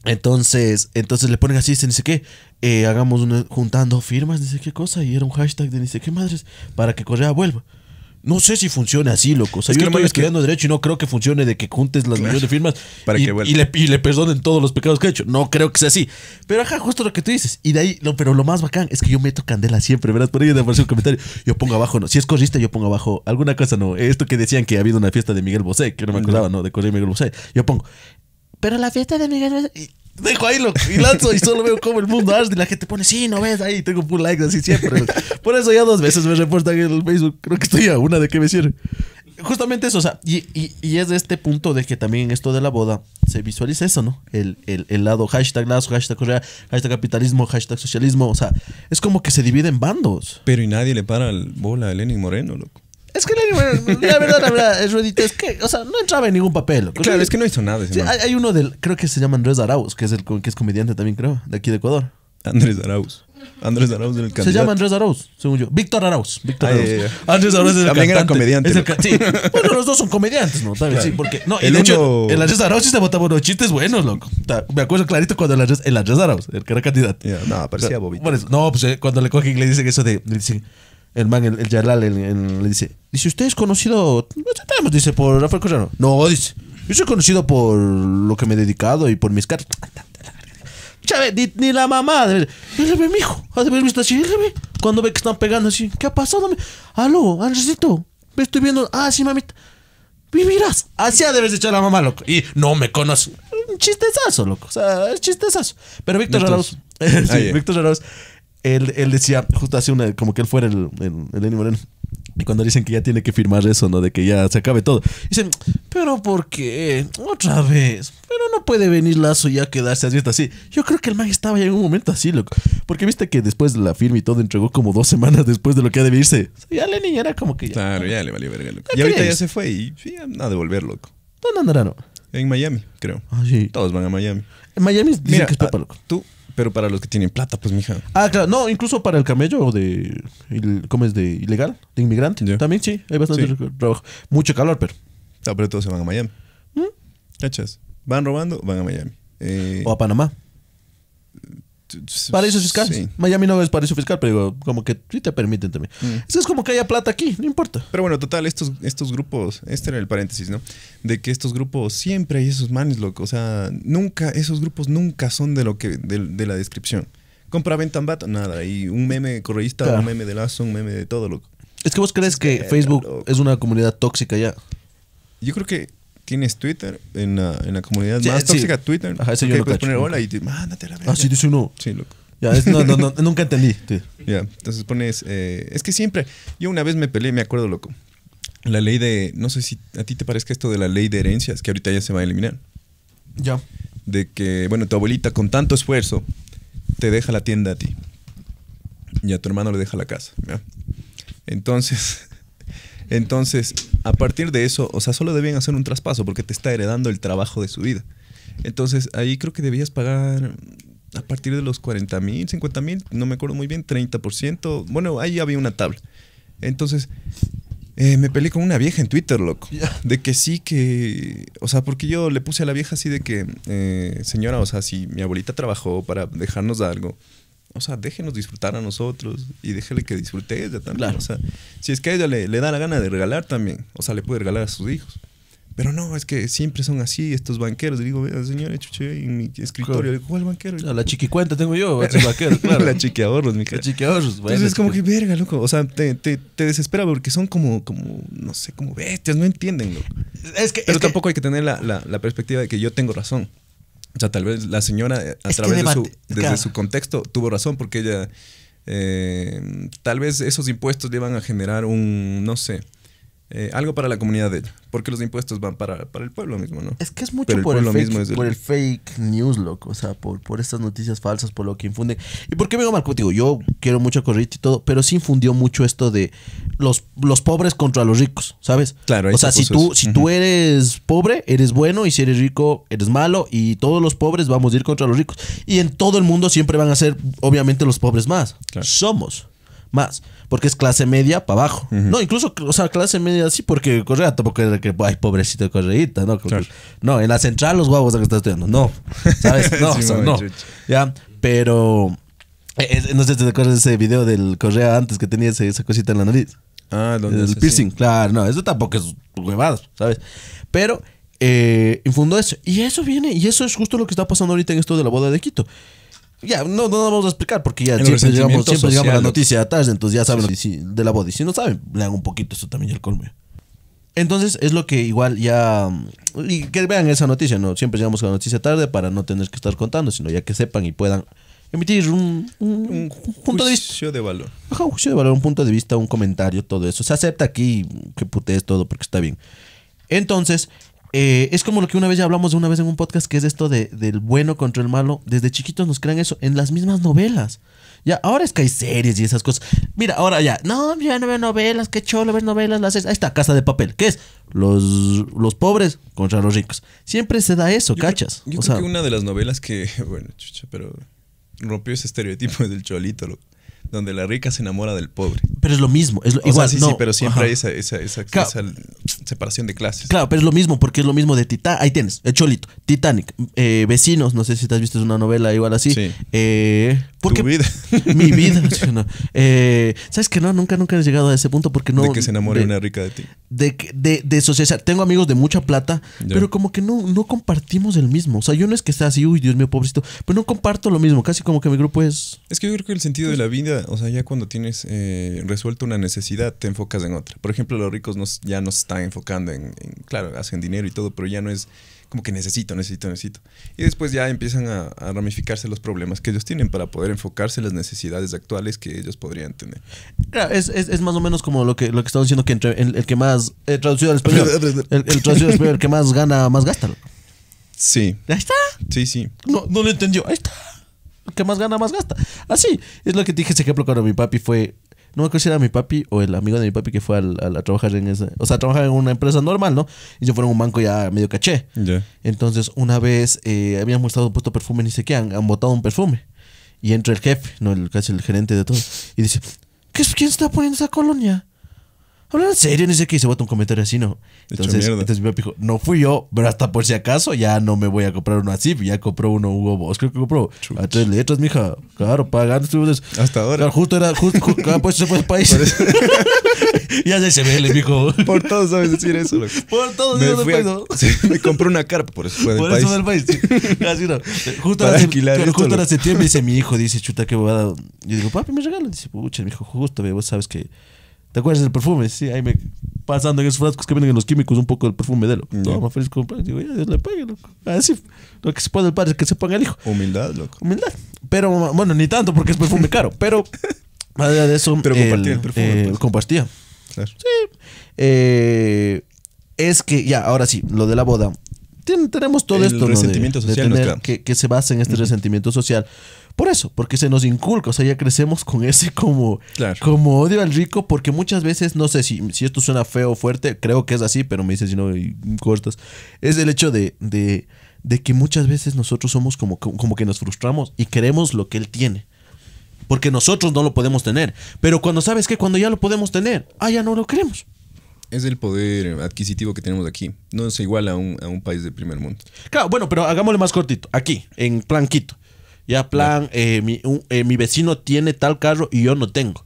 Entonces, entonces le ponen así, dice, ni sé qué, eh, hagamos una, juntando firmas, ni sé qué cosa, y era un hashtag de ni sé qué madres, para que Correa vuelva. No sé si funciona así, loco. O yo que estoy estudiando derecho y no creo que funcione de que juntes las millones de firmas y, le, y, le, perdonen todos los pecados que ha hecho. No creo que sea así. Pero ajá, justo lo que tú dices. Y de ahí, pero lo más bacán es que yo meto candela siempre, ¿verdad? Por ahí me apareció un comentario. Yo pongo abajo, no. Si es corrista, yo pongo abajo alguna cosa, no. Esto que decían que ha habido una fiesta de Miguel Bosé, que no me acordaba, ¿no? De correr Miguel Bosé. Yo pongo, pero la fiesta de Miguel Bosé. Dejo ahí lo, y lanzo y solo veo cómo el mundo arde y la gente pone, sí, no ves ahí, tengo pull likes así siempre. Por eso ya dos veces me reportan en el Facebook, creo que estoy a una de que me cierren. Justamente eso, o sea, y, y, es de este punto de que también en esto de la boda se visualiza eso, ¿no? El, el, lado hashtag lazo, hashtag correa, hashtag capitalismo, hashtag socialismo, o sea, es como que se divide en bandos. Pero y nadie le para el bola a Lenin Moreno, loco. Es que la, la, verdad, la verdad, es ruedito es que, o sea, no entraba en ningún papel. Claro, es que no hizo nada. hay, uno del, creo que se llama Andrés Arauz, que es el que es comediante también, creo, de aquí de Ecuador. Andrés Arauz. Andrés Arauz del candidato. Se llama Andrés Arauz, según yo. Víctor Arauz. Víctor Arauz. Andrés Arauz es el También era comediante. sí. Bueno, los dos son comediantes, ¿no? Sí, porque. No, el y de hecho, el Andrés Arauz sí se botaba unos chistes buenos, loco. Me acuerdo clarito cuando el Andrés, el Andrés Arauz, el que era candidato. no, parecía bobito. Bueno, no, pues eh, cuando le cogen y le dicen eso de. El man, el, el Yalal, le dice, dice, ¿usted es conocido? tenemos? dice, por Rafael Correano? No, dice, yo soy conocido por lo que me he dedicado y por mis caras Chávez, ni, la mamá. de- mijo. Ha de visto así, éleme. Cuando ve que están pegando así. ¿Qué ha pasado? Aló, Andresito. Me estoy viendo. Ah, sí, mamita. vivirás. así ha de haberse hecho la mamá, loco. Y no me conoce. Un chistezazo, loco. O sea, es chistezazo. Pero Víctor Arauz. *laughs* sí, ah, Víctor Arauz él, decía, justo hace una, como que él fuera el, el, Moreno. Y cuando dicen que ya tiene que firmar eso, ¿no? De que ya se acabe todo. Dicen, pero ¿por qué? Otra vez. Pero no puede venir Lazo ya a quedarse así. Yo creo que el man estaba ya en un momento así, loco. Porque viste que después de la firma y todo entregó como dos semanas después de lo que ha de irse. ya Lenin era como que ya. Claro, ya le valió verga, loco. Y ahorita ya se fue y Sí, nada de volver, loco. ¿Dónde andará, no, En Miami, creo. Ah, sí. Todos van a Miami. En Miami dicen que es pepa, ah, loco. Tú pero para los que tienen plata, pues, mija. Ah, claro. No, incluso para el camello de. comes ¿Cómo es? De ilegal, de inmigrante. También sí, hay bastante trabajo. Mucho calor, pero. Ah, pero todos se van a Miami. ¿Mm? ¿Cachas? Van robando, van a Miami. Eh, o a Panamá paraíso fiscal. Miami no es paraíso fiscal, pero como que sí te permiten también. Mm. Es como que haya plata aquí, no importa. Pero bueno, total, estos, estos grupos, este era el paréntesis, ¿no? De que estos grupos siempre hay esos manes, loco. O sea, nunca, esos grupos nunca son de lo que, de, la descripción. Compra, venta, bata, nada. Y un meme correísta, un meme de lazo, un meme de todo, loco. Es que vos crees que, Facebook es una comunidad tóxica ya. Yo creo que tienes Twitter en la, comunidad más tóxica Twitter. Ajá, eso yo lo puedes poner hola y te, la Ah, sí, dice uno. Sí, loco. Ya, *laughs* nunca entendí. Ya, entonces pones. Eh, es que siempre. Yo una vez me peleé, me acuerdo, loco. La ley de. No sé si a ti te parezca esto de la ley de herencias, que ahorita ya se va a eliminar. Ya. De que, bueno, tu abuelita con tanto esfuerzo te deja la tienda a ti. Y a tu hermano le deja la casa. ¿ya? Entonces, entonces, a partir de eso, o sea, solo debían hacer un traspaso porque te está heredando el trabajo de su vida. Entonces, ahí creo que debías pagar a partir de los 40 mil, 50 mil, no me acuerdo muy bien, 30%. Bueno, ahí había una tabla. Entonces, eh, me peleé con una vieja en Twitter, loco. De que sí, que. O sea, porque yo le puse a la vieja así de que, eh, señora, o sea, si mi abuelita trabajó para dejarnos algo, o sea, déjenos disfrutar a nosotros y déjale que disfrute ella también. O sea, si es que a ella le, da la gana de regalar también, o sea, le puede regalar a sus hijos. Pero no, es que siempre son así estos banqueros. Le digo, vea, hecho en mi escritorio, Le digo, ¿cuál banquero? La la chiquicuenta tengo yo, *laughs* banquero, claro. la ahorros, mi La ahorros. bueno, Entonces es como pues. que, verga, loco. O sea, te, te, desespera porque son como, como, no sé, como bestias, no entienden, loco. Es que, Pero tampoco hay que tener la, la, la perspectiva de que yo tengo razón. O sea, tal vez la señora, eh, a través de su, desde su contexto, tuvo razón porque ella, eh, tal vez esos impuestos le a generar un, no sé, eh, algo para la comunidad de porque los impuestos van para, el pueblo mismo, ¿no? Es que es mucho por, el, fake, por el fake news, loco, o sea, por, estas noticias falsas, por lo que infunde. ¿Y por qué vengo mal contigo? Yo quiero mucho a y todo, pero sí infundió mucho esto de los, los pobres contra los ricos, ¿sabes? Claro, O sea, si tú, si tú eres pobre, eres bueno, y si eres rico, eres malo, y todos los pobres vamos a ir contra los ricos. Y en todo el mundo siempre van a ser, obviamente, los pobres más. Somos más, porque es clase media para abajo. No, incluso, o sea, clase media sí, porque Correa tampoco de que, ay, pobrecito de Correita, ¿no? No, en la central los huevos que están estudiando, no, ¿sabes? *laughs* No, no. Ya, pero, eh, eh, no sé si te acuerdas de ese video del Correa antes que tenía esa cosita en la nariz. Ah, El piercing, claro, no, eso tampoco es huevado, ¿sabes? Pero eh, infundó eso. Y eso viene, y eso es justo lo que está pasando ahorita en esto de la boda de Quito. Ya, no, no vamos a explicar porque ya siempre llegamos, siempre a la noticia tarde, entonces ya saben de la Y Si no saben, lean un poquito eso también el colme. Entonces es lo que igual ya... Y que vean esa noticia, ¿no? Siempre llegamos a la noticia tarde para no tener que estar contando, sino ya que sepan y puedan emitir un, un, punto de vista. de valor. un juicio de valor, un punto de vista, un comentario, todo eso. Se acepta aquí que putees todo porque está bien. Entonces, eh, es como lo que una vez ya hablamos de una vez en un podcast, que es esto del bueno contra el malo. Desde chiquitos nos crean eso en las mismas novelas. Ya, ahora es que hay series y esas cosas. Mira, ahora ya, no, ya no veo novelas, qué cholo ver novelas, las Ahí está, Casa de Papel, que es? Los, los pobres contra los ricos. Siempre se da eso, ¿cachas? yo creo que una de las novelas que, *laughs* bueno, chucha, pero rompió ese estereotipo del cholito, loco donde la rica se enamora del pobre. Pero es lo mismo. Es o sí, sí, pero siempre hay esa, esa, separación de clases. Claro, pero es lo mismo, porque es lo mismo de Titanic. Ahí tienes, el Cholito, Titanic, eh, Vecinos, no sé si te has visto una novela igual así. Sí. Eh, vida. *laughs* Mi vida. *laughs* Eh, ¿Sabes que no? Nunca, nunca he llegado a ese punto porque no. De que se enamore una rica de ti. De, de, de sea, Tengo amigos de mucha plata, pero como que no, no compartimos el mismo. O sea, yo no es que esté así, uy, Dios mío, pobrecito, pero no comparto lo mismo. Casi como que mi grupo es. Es que yo creo que el sentido de la vida o sea, ya cuando tienes eh, resuelto una necesidad, te enfocas en otra. Por ejemplo, los ricos nos, ya nos están enfocando en, claro, hacen dinero y todo, pero ya no es como que necesito, necesito, necesito. Y después ya empiezan a, ramificarse los problemas que ellos tienen para poder enfocarse en las necesidades actuales que ellos podrían tener. Claro, es, más o menos como lo que, lo que estamos diciendo, que entre, el, que más, eh, *laughs* traducido al español, el, traducido al español, que más gana, más gasta. Sí. Ahí está. Sí, sí. No, no lo entendió. Ahí está que más gana, más gasta. Así es lo que dije ese ejemplo cuando mi papi fue. No me acuerdo si era mi papi o el amigo de mi papi que fue al, a trabajar en esa. O sea, trabajar en una empresa normal, ¿no? Y yo fueron a un banco ya medio caché. Entonces, una vez eh, habían estado puesto perfume, ni sé qué, han, botado un perfume. Y entra el jefe, no, el, casi el gerente de todo. Y dice: ¿Qué, ¿Quién está poniendo esa colonia? hablar en serio, ni sé qué, y se bota un comentario así, ¿no? Entonces, entonces mi papá dijo, no fui yo, pero hasta por si acaso ya no me voy a comprar uno así, ya compró uno Hugo Boss, creo que compró a tres letras, mija, claro, pagando Hasta ahora. Claro, justo era, justo, cada puesto se fue el país. *laughs* ya se se ve, le dijo. Por todos sabes decir eso, loco. Por todos me, fui país, me compró una carpa, por eso fue del país. Por eso fue del país, sí. Casi *laughs* no. Justo, en era, justo septiembre, dice mi hijo, dice, chuta, qué bobada. Yo digo, papi, me regalan. Dice, pucha, mi hijo, justo, vos sabes que ¿Te acuerdas del perfume? Sí, ahí me pasando en esos frascos que vienen en los químicos un poco del perfume de loco. más feliz cumpleaños. Digo, ya Dios le pague, loco. Así, lo que se puede el padre es que se ponga el hijo. Humildad, loco. Humildad. Pero, bueno, ni tanto porque es perfume caro, pero *laughs* más de eso. Pero compartía el, perfume. Eh, pues. Compartía. Claro. Sí. Eh, es que, ya, ahora sí, lo de la boda. tenemos todo esto. Resentimiento de, social. tener que, se basa en este resentimiento social. Por eso, porque se nos inculca, o sea, ya crecemos con ese como, como odio al rico, porque muchas veces, no sé si, esto suena feo o fuerte, creo que es así, pero me dices si no, cortas, es el hecho de, que muchas veces nosotros somos como, como que nos frustramos y queremos lo que él tiene. Porque nosotros no lo podemos tener. Pero cuando sabes que cuando ya lo podemos tener, ah, ya no lo queremos es el poder adquisitivo que tenemos aquí. No es igual a un, país de primer mundo. Claro, bueno, pero hagámosle más cortito. Aquí, en planquito. Ya, plan, eh, mi, eh, mi, vecino tiene tal carro y yo no tengo.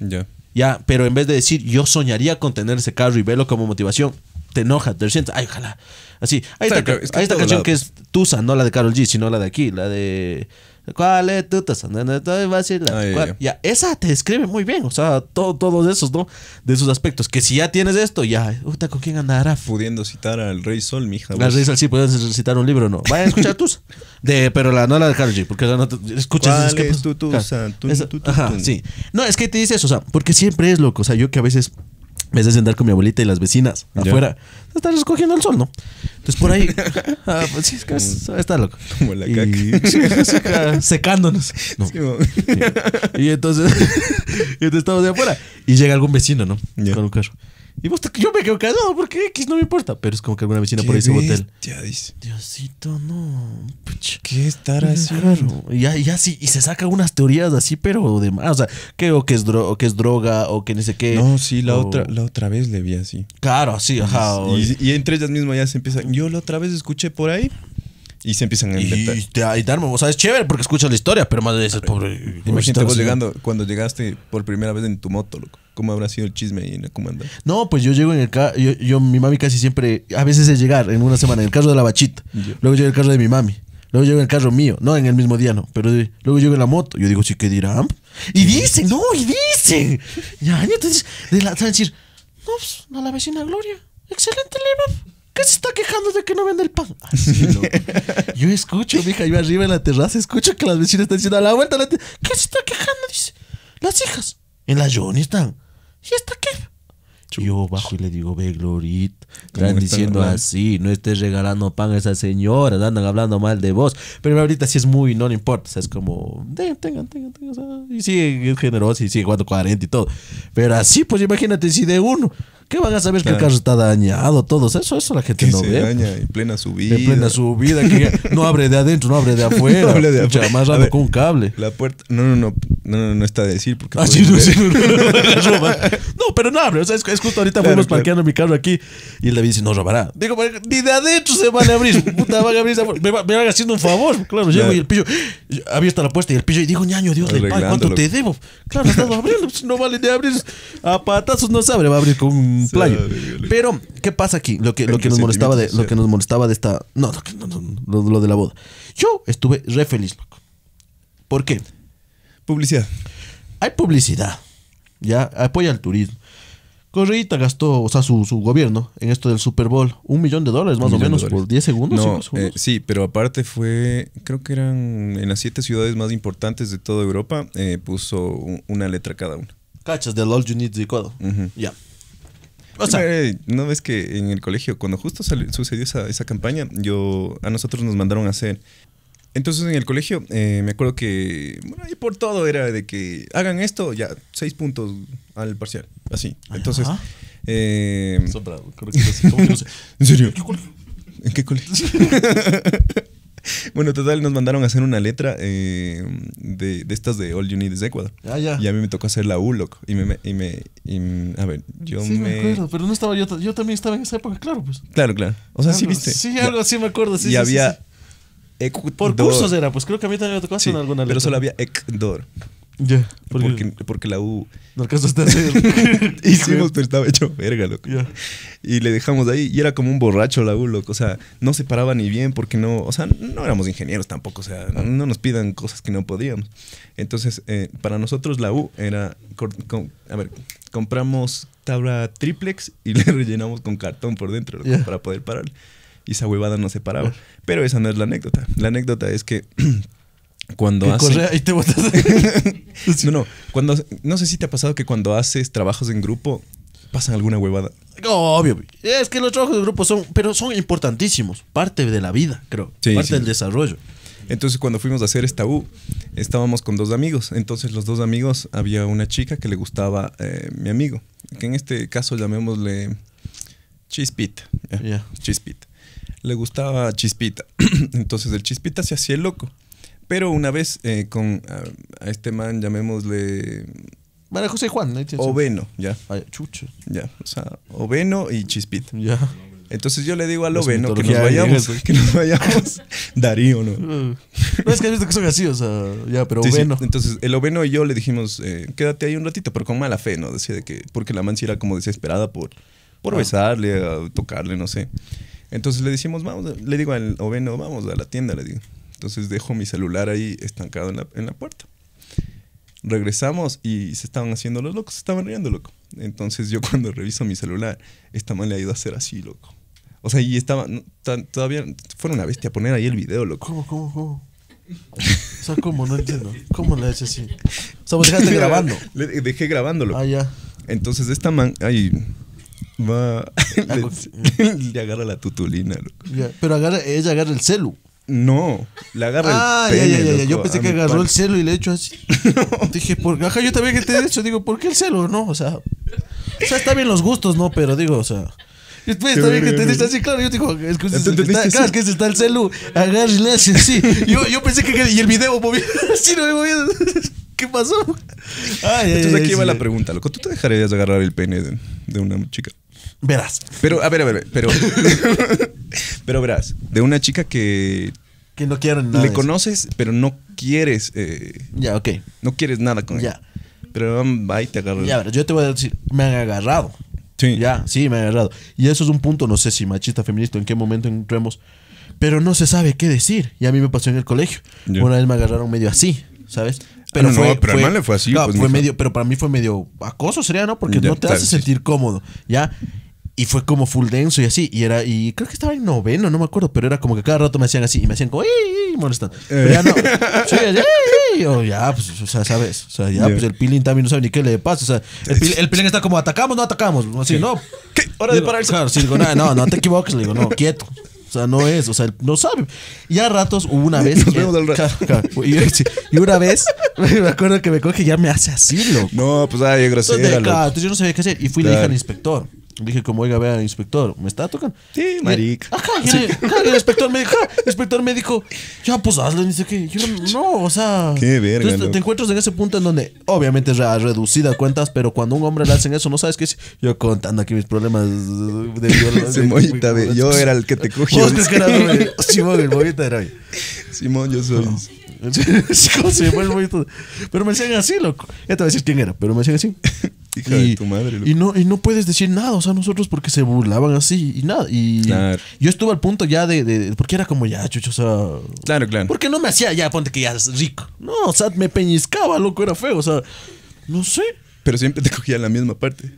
Ya. Ya, pero en vez de decir, yo soñaría con tener ese carro y velo como motivación, te enoja, te sientes, ay, ojalá. Así. Hay esta, canción que pues. es Tusa, no la de Carol G, sino la de aquí, la de ¿Cuál es tu Ya, esa te describe muy bien, o sea, todo, todos esos, ¿no? De esos aspectos. Que si ya tienes esto, ya, puta, ¿con quién andará? Pudiendo citar al Rey Sol, mija. Al Rey Sol, sí, puedes citar un libro, ¿no? Vayan a escuchar tus. *laughs* De, pero la, no la de Carly, porque no escuchas. es, que, sí. No, es que te dice eso o sea, porque siempre es loco, o sea, yo que a veces me de sentar con mi abuelita y las vecinas afuera. están escogiendo el sol, ¿no? Entonces por ahí. *laughs* ah, pues sí, está loco. la *laughs* secándonos. No. Y entonces, *laughs* entonces estamos de afuera. Y llega algún vecino, ¿no? Con un carro. Y vos, te yo me quedo callado porque X no me importa. Pero es como que alguna vecina por ahí se ya Diosito, no. ¿Qué estará haciendo? Y ya, sí, y se saca unas teorías así, pero de más. O sea, que o que es, droga, o que no sé qué. No, sí, la, otra, la otra vez le vi así. Claro, así, ajá. Y, entre ellas mismas ya se empiezan. Yo la otra vez escuché por ahí. Y se empiezan a inventar. Y te, y darme o sea, es chévere porque escuchas la historia, pero más de eso, pobre. Imagínate vos llegando, cuando llegaste por primera vez en tu moto, loco cómo habrá sido el chisme y la comanda. No, pues yo llego en el carro, yo, mi mami casi siempre, a veces es llegar en una semana, en el carro de la bachita, luego luego en el carro de mi mami. Luego llego en el carro mío, no en el mismo día, no, pero luego llego en la moto. Yo digo, sí, ¿qué dirán? Y dicen, no, y dicen. Ya, entonces, de la, decir, no, pues, a la vecina Gloria, excelente leva. ¿Qué se está quejando de que no vende el pan? Así, ah, *laughs* Yo escucho, hija yo arriba en la terraza escucho que las vecinas están diciendo a la vuelta. ¿Qué se está quejando? Dice, las hijas. En la Johnny están. ¿y esta qué? Yo bajo y le digo, ve, Glorit, están diciendo así, no estés regalando pan a esa señora andan hablando mal de vos. Pero ahorita sí es muy, no le importa, o sea, es como, tengan, tengan, tengan, y sigue, es generoso y sigue jugando 40 y todo. Pero así, pues imagínate, si de uno, ¿Qué van a saber que el carro está dañado? Todos eso, eso la gente que no se ve. daña en plena subida. En plena subida, que no abre de adentro, no abre de afuera. no abre de afuera. más raro con un cable. La puerta, no, no, no, no, no, no está a decir porque. no, no, pero no abre, o sea, es, justo ahorita fuimos parqueando mi carro aquí y el David dice, no robará. Digo, ni de adentro se va a abrir, puta, van a abrir, me, va, me van haciendo un favor. Claro, llego y el pillo, abierta la puerta y el pillo y digo, ñaño, Dios del Pai, ¿cuánto te debo? Claro, estás abriendo, no vale de abrir, a patazos no se abre, va a abrir con un pero, ¿qué pasa aquí? Lo que, lo que nos molestaba de, lo que nos molestaba de esta. No, lo de la boda. Yo estuve re feliz, loco. ¿Por qué? Publicidad. Hay publicidad. Ya, apoya al turismo. Correita gastó, o sea, su, gobierno en esto del Super Bowl, un millón de dólares más o menos por 10 segundos. Eh, sí, pero aparte fue, creo que eran en las siete ciudades más importantes de toda Europa, eh, puso una letra cada una. Cachas de All You Need de codo. Ya no ves que en el colegio, cuando justo sucedió esa, campaña, yo a nosotros nos mandaron a hacer. Entonces en el colegio eh, me acuerdo que bueno, por todo era de que hagan esto, ya, seis puntos al parcial, así. Entonces... Eh, qué colegio? ¿En qué colegio? *laughs* *laughs* bueno, total, nos mandaron a hacer una letra eh, de, de, estas de All You Need is Ecuador. Ah, ya. Y a mí me tocó hacer la Uloc Y me. Y me, y a ver, yo sí, me. acuerdo, pero no estaba yo. Yo también estaba en esa época, claro, pues. Claro, claro. O sea, sí viste. Sí, algo así me acuerdo. Sí, y sí, había. Por cursos era, pues creo que a mí también me tocó hacer alguna letra. Pero solo había Ecuador. Ya. porque, porque, la U. No alcanzaste está *laughs* Hicimos, pero estaba hecho verga, loco. Y le dejamos de ahí. Y era como un borracho la U, loco. O sea, no se paraba ni bien porque no. O sea, no éramos ingenieros tampoco. O sea, ah. no nos pidan cosas que no podíamos. Entonces, eh, para nosotros la U era. a ver, compramos tabla triplex y *laughs* le rellenamos con cartón por dentro para poder parar Y esa huevada no se paraba. Pero esa no es la anécdota. La anécdota es que. *clears throat* cuando hace *laughs* no, no. Cuando, no sé si te ha pasado que cuando haces trabajos en grupo, pasan alguna huevada. Obvio, es que los trabajos de grupo son, pero son importantísimos, parte de la vida, creo, parte del desarrollo. Entonces cuando fuimos a hacer esta U, estábamos con dos amigos, entonces los dos amigos, había una chica que le gustaba eh, mi amigo, que en este caso llamémosle Chispita, Chispita. Le gustaba Chispita, *clears throat* entonces el Chispita se hacía el loco. Pero una vez eh, con a, este man, llamémosle. María José Juan, ¿no? Oveno, ya. Chucho. Ya, o sea, Oveno y Chispit. Ya. Entonces yo le digo al Oveno que nos vayamos, que nos vayamos. Darío, ¿no? No es que has visto que son así, o sea, ya, pero Oveno. Entonces el Oveno y yo le dijimos, eh, quédate ahí un ratito, pero con mala fe, ¿no? Decía que, porque la sí era como desesperada por, ah. besarle, tocarle, no sé. Entonces le decimos, vamos, le digo al Oveno, vamos a la tienda, le digo. Entonces dejo mi celular ahí estancado en la, puerta. Regresamos y se estaban haciendo los locos, se estaban riendo, loco. Entonces yo *laughs* cuando reviso mi celular, esta man le ha ido a hacer así, loco. O sea, y estaba todavía fueron una bestia a poner ahí el video, loco. ¿Cómo, cómo, cómo? O sea, ¿cómo? No entiendo. ¿Cómo le haces así? O sea, vos *laughs* dejaste grabando. dejé grabándolo. Ah, ya. Entonces esta man, ahí va, *laughs* le, agarra la tutulina, loco. Pero agarra, ella agarra el celu. No, le agarra el ah, pene. Ya, ya, ya. yo pensé que agarró el celo y le echó así. *laughs* Dije, por ajá, yo también que te he hecho, digo, ¿por qué el celo? No, o sea, o sea, está bien los gustos, no, pero digo, o sea, pues, está bien que te dices así, claro, yo digo, es que está, es está el celo. agárrele así, sí. Yo, yo pensé que, y el video movía *laughs* así, no ¿Qué pasó? Ay, Entonces aquí va la pregunta, loco, ¿tú te dejarías agarrar el pene de una chica? Verás. Pero, a ver, a ver, pero. *laughs* pero verás, de una chica que. Que no quieren nada. Le conoces, pero no quieres. Eh, ya, ok. No quieres nada con ella. Ya. Pero va um, ahí te agarro. Ya, yo te voy a decir, me han agarrado. Sí. Ya, sí, me han agarrado. Y eso es un punto, no sé si machista, feminista, en qué momento entremos. Pero no se sabe qué decir. Y a mí me pasó en el colegio. Una vez me agarraron medio así, ¿sabes? Ah, pero no, fue, pero le fue así. Pues, fue medio, pero para mí fue medio acoso, sería, ¿no? Porque no te hace sentir cómodo, ¿ya? Y fue como full denso y así. Y era, y creo que estaba en noveno, no me acuerdo, pero era como que cada rato me hacían así y me hacían como, ¡ey! molestando. Eh. Pero ya no. *laughs* ya, o ya, pues, o sea, sabes. O sea, ya, pues el pilín también no sabe ni qué le pasa. O sea, el pilín, el está como, ¿atacamos? No atacamos. Así, no. ¿Qué? Hora de parar. Claro, sí, digo, *laughs* no, no, no te equivoques. Le digo, no, quieto. O sea, no es, o sea, no sabe. Y a ratos, una vez. Y, una vez, *laughs* me acuerdo que me coge y ya me hace así, loco. No, pues, ay, yo Entonces, entonces yo no sabía qué hacer. Y fui claro. la hija inspector. Dije como, oiga, vea, inspector, ¿me está tocando? Sí, marica. Ajá, y el, inspector me dijo, inspector me dijo, ya, pues hazlo, sé qué. yo no, o sea. Qué verga, entonces, te encuentras en ese punto en donde, obviamente, es reducida cuentas, pero cuando un hombre le hacen eso, no sabes qué es. Yo contando aquí mis problemas de violencia. de, *laughs* yo era el que te cogió. ¿Vos crees que era el, Simón, era hoy. Simón, yo soy. No. *laughs* se el Pero me decían así, loco. Ya te voy a decir quién era, pero me decían así y, tu madre. Y no, no puedes decir nada, o sea, nosotros porque se burlaban así y nada. Y yo estuve al punto ya de, Porque era como ya, chucho, o sea. Claro, claro. Porque no me hacía ya, ponte que ya rico. No, o sea, me peñiscaba, loco, era feo, o sea. No sé. Pero siempre te cogía la misma parte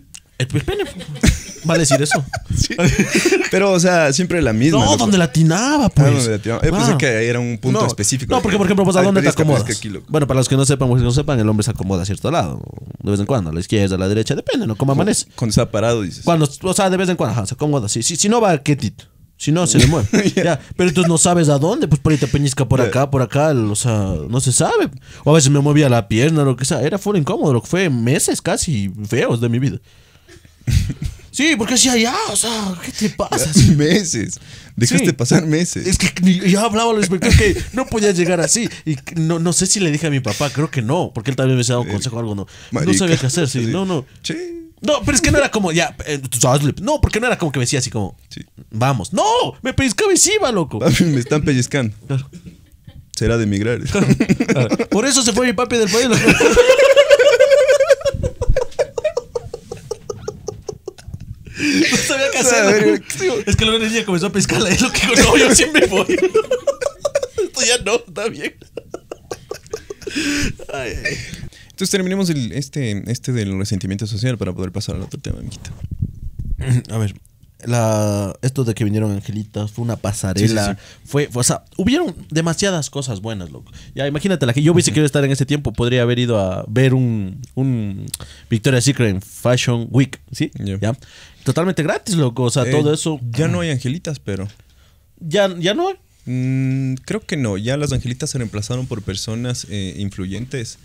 el, pene. *laughs* Va a decir eso. *laughs* *laughs* Pero, o sea, siempre la misma. No, donde latinaba, ah, pues. Yo eh, pensé ah. que era un punto específico. No, porque, por ejemplo, a dónde te acomodas. Bueno, para los que no sepan, pues, no sepan, el hombre se acomoda a cierto lado. De vez en cuando, a la izquierda, a la derecha, depende, ¿no? Como amanece. Cuando está parado, dices. Cuando, o sea, de vez en cuando, se acomoda. sí. si, no va quietito. Si no, se le mueve. ya. Pero entonces no sabes a dónde, pues por ahí te peñizca por acá, por acá, o sea, no se sabe. O a veces me movía la pierna, lo que sea. Era full incómodo, lo que fue meses casi feos de mi vida. *laughs* Sí, porque decía, ya, o sea, ¿qué te pasa? *laughs* meses. Dejaste pasar meses. Es que yo hablaba al respecto que no podía llegar así. Y no, no sé si le dije a mi papá, creo que no, porque él también me había dado eh, consejo o algo, no. No sabía qué hacer, sí, no, no. Sí. No, pero es que no era como, ya, eh, No, porque no era como que me decía así como, vamos. No, me pellizcaba encima, loco. *laughs* me están pellizcando. Será de emigrar. Por eso se fue mi papi del país. No sabía qué hacer. Es que lo venía comenzó a piscarla. Es lo que no, yo *laughs* siempre voy. Esto ya no, está bien. Entonces terminemos el, este, este del resentimiento social para poder pasar al otro tema, amiguita. A ver, la, esto de que vinieron angelitas, fue una pasarela, Fue, o sea, hubieron demasiadas cosas buenas, loco. Ya imagínate, la que yo hubiese si estar en ese tiempo, podría haber ido a ver un, un Victoria's Secret Fashion Week, ¿sí? ¿Ya? totalmente gratis, loco. O sea, todo eh, eso. Ya no hay angelitas, pero. ¿Ya, ya no hay? Mm, creo que no. Ya las angelitas se reemplazaron por personas eh, influyentes.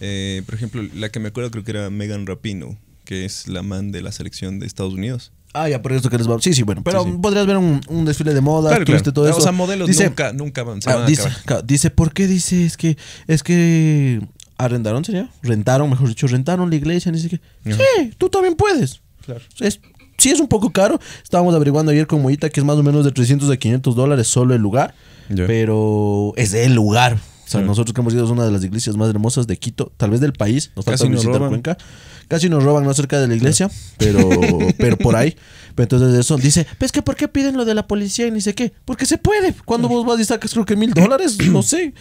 Eh, por ejemplo, la que me acuerdo creo que era Megan Rapino, que es la man de la selección de Estados Unidos. Ah, ya, por eso que les va. Sí, sí, bueno. Pero podrías ver un, desfile de moda, claro, todo eso. O sea, modelos nunca, nunca van, ah, dice, dice, ¿por qué dice? Es que, es que arrendaron, sería, rentaron, mejor dicho, rentaron la iglesia, dice que. Sí, tú también puedes. Claro. Es sí es un poco caro. Estábamos averiguando ayer con Mollita que es más o menos de 300 a 500 dólares solo el lugar. Pero es el lugar. O sea, nosotros que hemos ido es una de las iglesias más hermosas de Quito, tal vez del país. Casi nos roban. Cuenca. Casi nos roban, no cerca de la iglesia, pero, *laughs* pero por ahí. Pero entonces eso dice, pues que ¿por qué piden lo de la policía y ni sé qué? Porque se puede. Cuando vos vas y sacas creo que mil *coughs* dólares, no sé,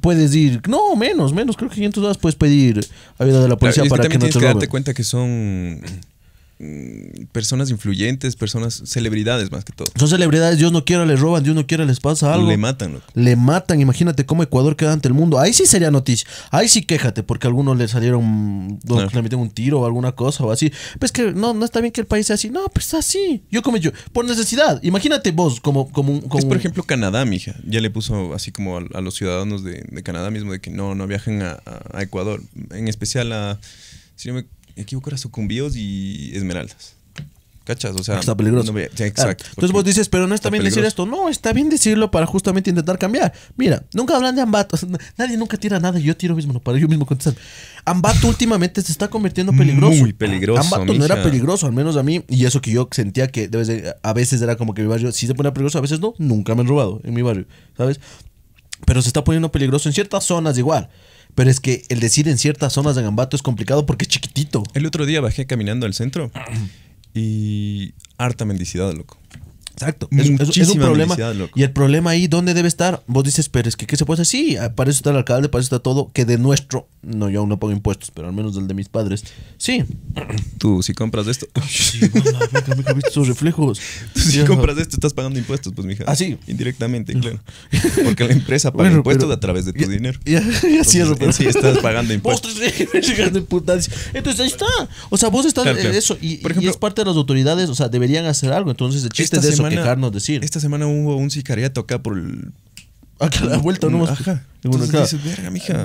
puedes ir, no, menos, menos, creo que 500 dólares puedes pedir ayuda de la policía para que, no te roben. que darte cuenta que son Mm, personas influyentes, personas, celebridades más que todo. Son celebridades, Dios no quiera les roban, Dios no quiera les pasa algo. Le matan, Le matan, imagínate cómo Ecuador queda ante el mundo. Ahí sí sería noticia. Ahí sí quéjate, porque a algunos le salieron, le un tiro o alguna cosa o así. Pues que no, no está bien que el país sea así. No, pues así. Yo como yo, por necesidad. Imagínate vos como, como, Es por ejemplo Canadá, mija. Ya le puso así como a, los ciudadanos de, Canadá mismo de que no, no viajen a, a Ecuador. En especial a... Si no me equivoco, era sucumbíos y esmeraldas. ¿Cachas? O sea, está peligroso. exacto. Entonces vos dices, pero no está, bien decir esto. No, está bien decirlo para justamente intentar cambiar. Mira, nunca hablan de Ambato. *laughs* nadie nunca tira nada. Yo tiro mismo, no para yo mismo contestar. Ambato *laughs* últimamente se está convirtiendo peligroso. Muy peligroso. Ambato no era peligroso, al menos a mí. Y eso que yo sentía que a veces era como que mi barrio sí se ponía peligroso, a veces no. Nunca me han robado en mi barrio, ¿sabes? Pero se está poniendo peligroso en ciertas zonas igual. Pero es que el decir en ciertas zonas de Gambato es complicado porque es chiquitito. El otro día bajé caminando al centro *clears throat* y harta mendicidad, loco. Exacto. Es, un problema. Y el problema ahí, ¿dónde debe estar? Vos dices, pero es que ¿qué se puede hacer? Sí, para eso está el alcalde, para eso está todo, que de nuestro, no, yo aún no pago impuestos, pero al menos del de mis padres, sí. *clears throat* Tú, si compras esto... sus reflejos? si compras esto, estás pagando impuestos, pues, mija. Ah, sí. Indirectamente, claro. Porque la empresa paga impuestos a través de tu dinero. Ya, Sí, estás pagando *laughs* impuestos. *laughs* Entonces, ahí está. O sea, vos estás en eso. Y, Por ejemplo, es parte de las autoridades, o sea, deberían hacer algo. Entonces, el chiste de eso Dejarnos decir. Esta semana hubo un sicariato acá por el, Acá ah, la vuelta, ¿no? Ajá.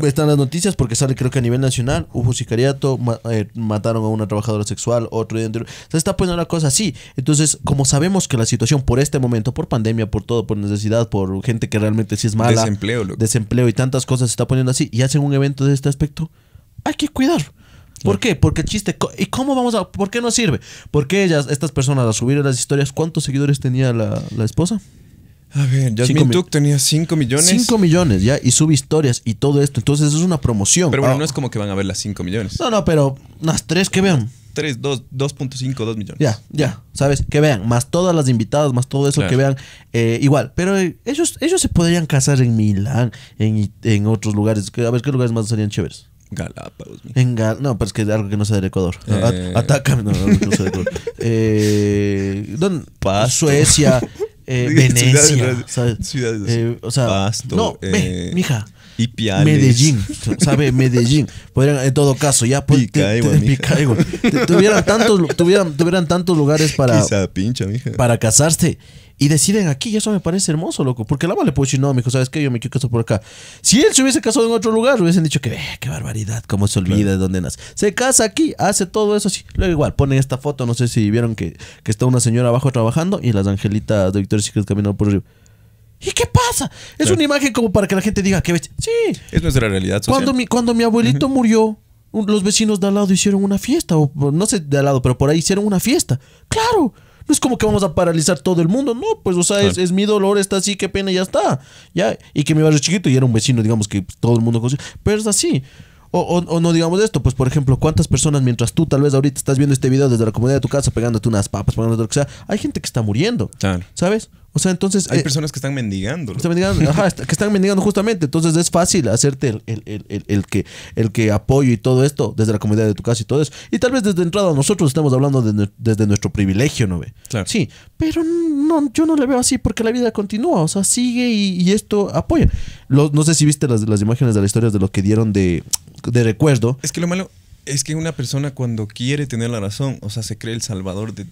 Están las noticias porque sale, creo que a nivel nacional, hubo sicariato, eh, mataron a una trabajadora sexual, otro día. Se está poniendo la cosa así. Entonces, como sabemos que la situación por este momento, por pandemia, por todo, por necesidad, por gente que realmente sí es mala, desempleo, desempleo y tantas cosas se está poniendo así, y hacen un evento de este aspecto, hay que cuidar. ¿Por qué? Porque el chiste, ¿y cómo vamos a, por qué no sirve? Porque ellas, estas personas, a subir las historias, ¿cuántos seguidores tenía la, esposa? A ver, Jasmine Tuk tenía 5 millones. 5 millones, ya, y sube historias y todo esto. Entonces es una promoción. Pero bueno, ah. no es como que van a ver las 5 millones. No, no, pero unas 3 que vean. 3, 2, 2.5, 2 millones. Ya, ya, ¿sabes? Que vean, más todas las invitadas, más todo eso que vean, eh, igual. Pero eh, ellos, ellos se podrían casar en Milán, en, en otros lugares. A ver, ¿qué lugares más serían chéveres? Galápagos. Mijo. En no, pero es que es algo que no sea del Ecuador. No, eh. Atácame. No, no, no sea del Ecuador. *laughs* Eh, don, Suecia, *laughs* eh, Venecia. Ciudades, ¿sabes? Ciudades, eh, o sea, Pasto, no, eh, ve, mija. Y Piales. Medellín, ¿sabe? *laughs* Medellín. Podrían, en todo caso, ya pues, Picaigo, tuvieran, tantos, tuvieran, tuvieran tantos lugares para. Quizá pincha, mija. Para casarse y deciden aquí. Y eso me parece hermoso, loco. Porque la le puede decir, no, mijo, ¿sabes qué? Yo me quiero casar por acá. Si él se hubiese casado en otro lugar, hubiesen dicho que, qué barbaridad, cómo se olvida de dónde nace. Se casa aquí, hace todo eso así. Luego igual, ponen esta foto, no sé si vieron que, está una señora abajo trabajando y las angelitas de Victoria Secret caminando por arriba. ¿Y qué pasa? Es una imagen como para que la gente diga, que sí. Es nuestra realidad Cuando mi, cuando mi abuelito murió, los vecinos de al lado hicieron una fiesta, o no sé de al lado, pero por ahí hicieron una fiesta. Claro, no es como que vamos a paralizar todo el mundo, no, pues o sea, es, mi dolor, está así, qué pena, ya está. Ya, y que mi barrio chiquito y era un vecino, digamos, que todo el mundo conocía, pero es así. O, o, no digamos esto, pues por ejemplo, ¿cuántas personas mientras tú tal vez ahorita estás viendo este video desde la comunidad de tu casa pegándote unas papas, pegándote lo que sea? Hay gente que está muriendo, ¿sabes? O sea, entonces... Hay eh, personas que están mendigando. Están ajá, que están mendigando justamente. Entonces es fácil hacerte el, que, el que apoyo y todo esto desde la comunidad de tu casa y todo eso. Y tal vez desde entrada nosotros estamos hablando desde nuestro privilegio, ¿no ve? Claro. Sí, pero no, yo no le veo así porque la vida continúa. O sea, sigue y, esto apoya. no sé si viste las, imágenes de las historias de lo que dieron de recuerdo. Es que lo malo es que una persona cuando quiere tener la razón, o sea, se cree el salvador de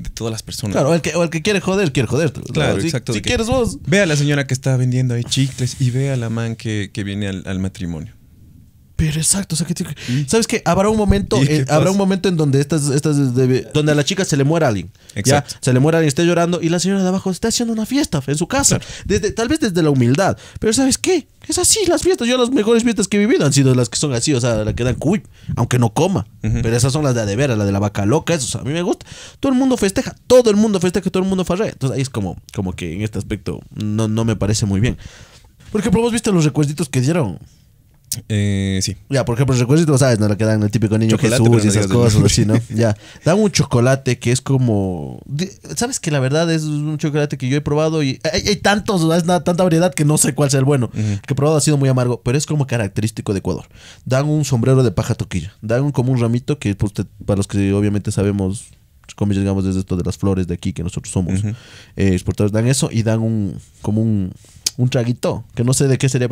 de todas las personas. Claro, el que, o el que quiere joder, quiere joder. Claro, si, exacto. Si quieres vos. Ve a la señora que está vendiendo ahí chicles y ve a la man que, que viene al, al matrimonio. Pero exacto, o sea, que ¿sabes qué? Habrá un momento, habrá un momento en donde estas, estas donde a la chica se le muera alguien. Exacto. ¿ya? Se le muera alguien, esté llorando y la señora de abajo está haciendo una fiesta en su casa. Desde, tal vez desde la humildad. Pero ¿sabes qué? Es así las fiestas. Yo las mejores fiestas que he vivido han sido las que son así, o sea, las que dan aunque no coma. Pero esas son las de adevera, la de la vaca loca, eso, a mí me gusta. Todo el mundo festeja, todo el mundo festeja, todo el mundo farrea. Entonces ahí es como, como que en este aspecto no, no me parece muy bien. Porque, probamos vos viste los recuerditos que dieron. Eh, sí. Ya, por ejemplo, tú lo sabes, ¿no? Lo que dan el típico niño Jesús y esas cosas, así, ¿no? *laughs* ya. Dan un chocolate que es como. ¿Sabes que la verdad es un chocolate que yo he probado y hay, tantos, es tanta variedad que no sé cuál sea el bueno. Que he probado ha sido muy amargo, pero es como característico de Ecuador. Dan un sombrero de paja toquilla. Dan como un ramito que, pues, para los que obviamente sabemos Como llegamos desde esto de las flores de aquí que nosotros somos eh, exportadores, dan eso y dan un, como un un traguito, que no sé de qué sería,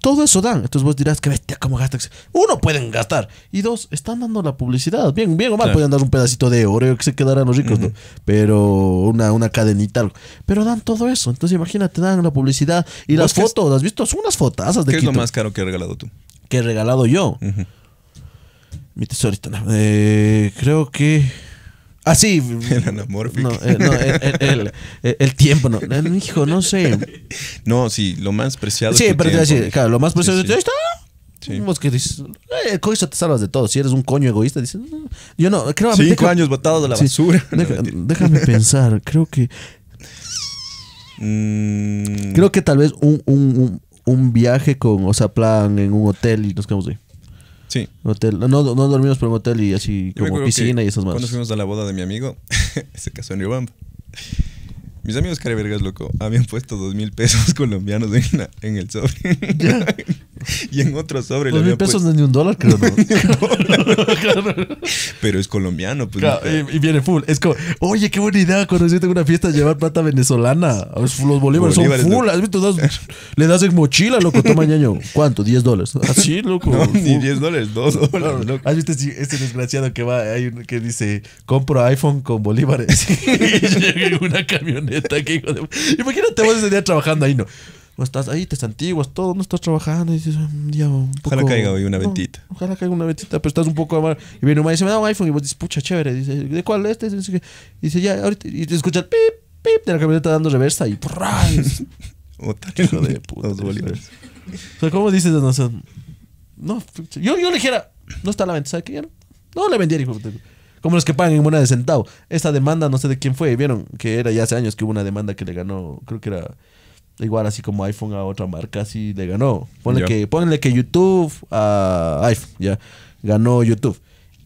todo eso dan. Entonces vos dirás, que bestia, cómo gastan. Uno, pueden gastar. Y dos, están dando la publicidad. Bien, bien o mal, pueden dar un pedacito de oro que se quedarán los ricos, Pero una, una cadenita, Pero dan todo eso. Entonces imagínate, dan la publicidad y las fotos, ¿has visto? Son unas fotazas de ¿Qué es lo más caro que he regalado tú? Que he regalado yo. Mi tesorito. Eh, creo que Así. Ah, *laughs* el anamórfico. No, eh, no el, el, tiempo, eh, no. Hijo, no sé. No, sí, lo más preciado. Sí, pero tiempo. claro, lo más preciado sí, sí. está. Sí. Vos que dices, eh, te salvas de todo. Si eres un coño egoísta, dices, no, mm, yo no, creo Cinco deja, años botados de la basura. déjame *laughs* pensar, creo que. Mm. Creo que tal vez un, un, un, un, viaje con, o sea, plan en un hotel y nos quedamos ahí. Sí. Hotel. No, no, dormimos por el hotel y así como piscina y esas más. Cuando fuimos a la boda de mi amigo, *laughs* se casó en Riobamba. Mis amigos vergas, loco, habían puesto dos mil pesos *laughs* colombianos en, el sobre. *laughs* y en otro sobre. Dos mil pesos no es ni un dólar, creo. ¿no? *laughs* Pero es colombiano, pues. y, viene full. Es como, oye, qué buena idea cuando yo tengo una fiesta llevar plata venezolana. Los bolívares, son full. Das, le das en mochila, loco, toma ñaño. ¿Cuánto? 10 dólares. Así, ah, loco. ni 10 dólares, 2 dólares. ¿Has visto este desgraciado que va, hay que dice, compro iPhone con bolívares? y llega una camioneta Imagínate vos ese día trabajando ahí, ¿no? O estás ahí, te santiguas, todo, no estás trabajando. Y dices, ah, un día Ojalá caiga hoy una ventita. ojalá caiga una ventita, pero estás un poco amar. Y viene un y dice, me da un iPhone. Y vos dices, pucha, chévere. Dice, ¿de cuál este? ¿Este? ¿Este? Y dice, ya, ahorita. Y te escuchas, pip, pip, de la camioneta dando reversa y *laughs* otra hijo de puta. O sea, ¿cómo dices? No, no yo, yo le dijera, no está la venta, ¿sabes qué? No, le vendiera, hijo de puta como los que pagan en moneda de centavo. Esta demanda, no sé de quién fue, vieron que era ya hace años que hubo una demanda que le ganó, creo que era igual así como iPhone a otra marca, así le ganó. Ponle, que, YouTube a iPhone, ya, ganó YouTube.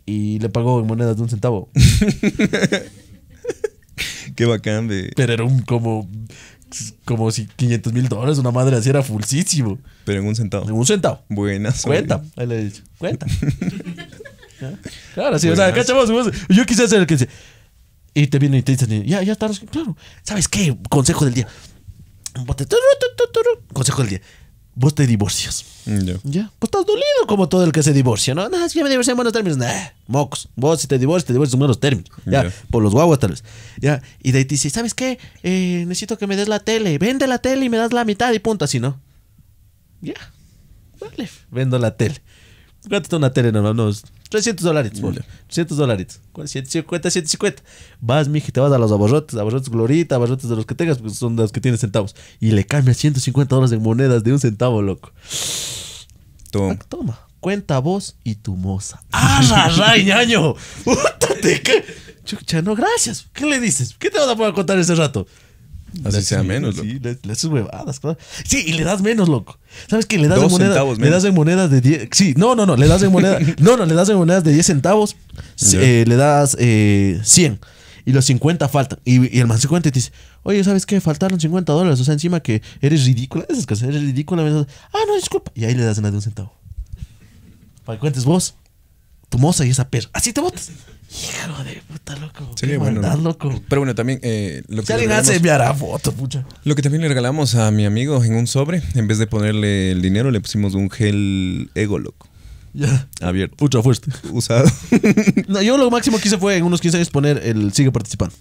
Y le pagó en monedas de un centavo. *laughs* Qué bacán de... Pero era un como como si 500 mil dólares, una madre así era fulsísimo. Pero en un centavo. En un centavo. Buenas. Cuenta, ahí le he dicho. Cuenta. *laughs* Claro, sí, o sea, acá yo quise hacer el que dice. Y te vienen y te dicen, ya, ya está, claro. ¿Sabes qué? Consejo del día. Consejo del día. Vos te divorcias. Ya. Pues estás dolido como todo el que se divorcia, ¿no? nada si ya me divorcié en buenos términos. Nah, mocos. Vos si te divorcias, te divorcias en buenos términos. Ya. Por los guaguas tal vez. Ya. Y de ahí te dice, ¿sabes qué? Eh, necesito que me des la tele. Vende la tele y me das la mitad y punto, así, ¿no? Ya. Vale. Vendo la tele. está una tele, no, no, 300 dólares, boludo. 300 dólares. 750, 750. Vas, mija, te vas a los aborrotes abarrotes glorita, abarrotes de los que tengas, porque son de los que tienes centavos. Y le cambias 150 dólares en monedas de un centavo, loco. Toma. Cuenta vos y tu moza. *laughs* ¡Ah, ray, ñaño! *laughs* ¡Puta, Chucha, no, gracias. ¿Qué le dices? ¿Qué te vas a poder contar ese rato? Así sea menos, loco. Sí, le, le haces Sí, y le das menos, loco. ¿Sabes qué? Le das en monedas. Le das monedas de 10. Sí, no, no, no. Le das en monedas. *laughs* no, no, le das en monedas de 10 centavos. Eh, le das eh, 100. Y los 50 faltan. Y, el man 50 te dice, oye, ¿sabes qué? Faltaron 50 dólares. O sea, encima que eres ridícula. Esas cosas, eres ridícula. Ah, no, disculpa. Y ahí le das una de un centavo. Para que cuentes vos, tu moza y esa perra. Así te votas Hijo de puta, loco. loco. Pero bueno, también. Eh, lo que alguien enviará foto, pucha. Lo que también le regalamos a mi amigo en un sobre, en vez de ponerle el dinero, le pusimos un gel ego, loco. Ya. Abierto. Ultra fuerte. Usado. *laughs* yo lo máximo que hice fue en unos 15 años poner el sigue participando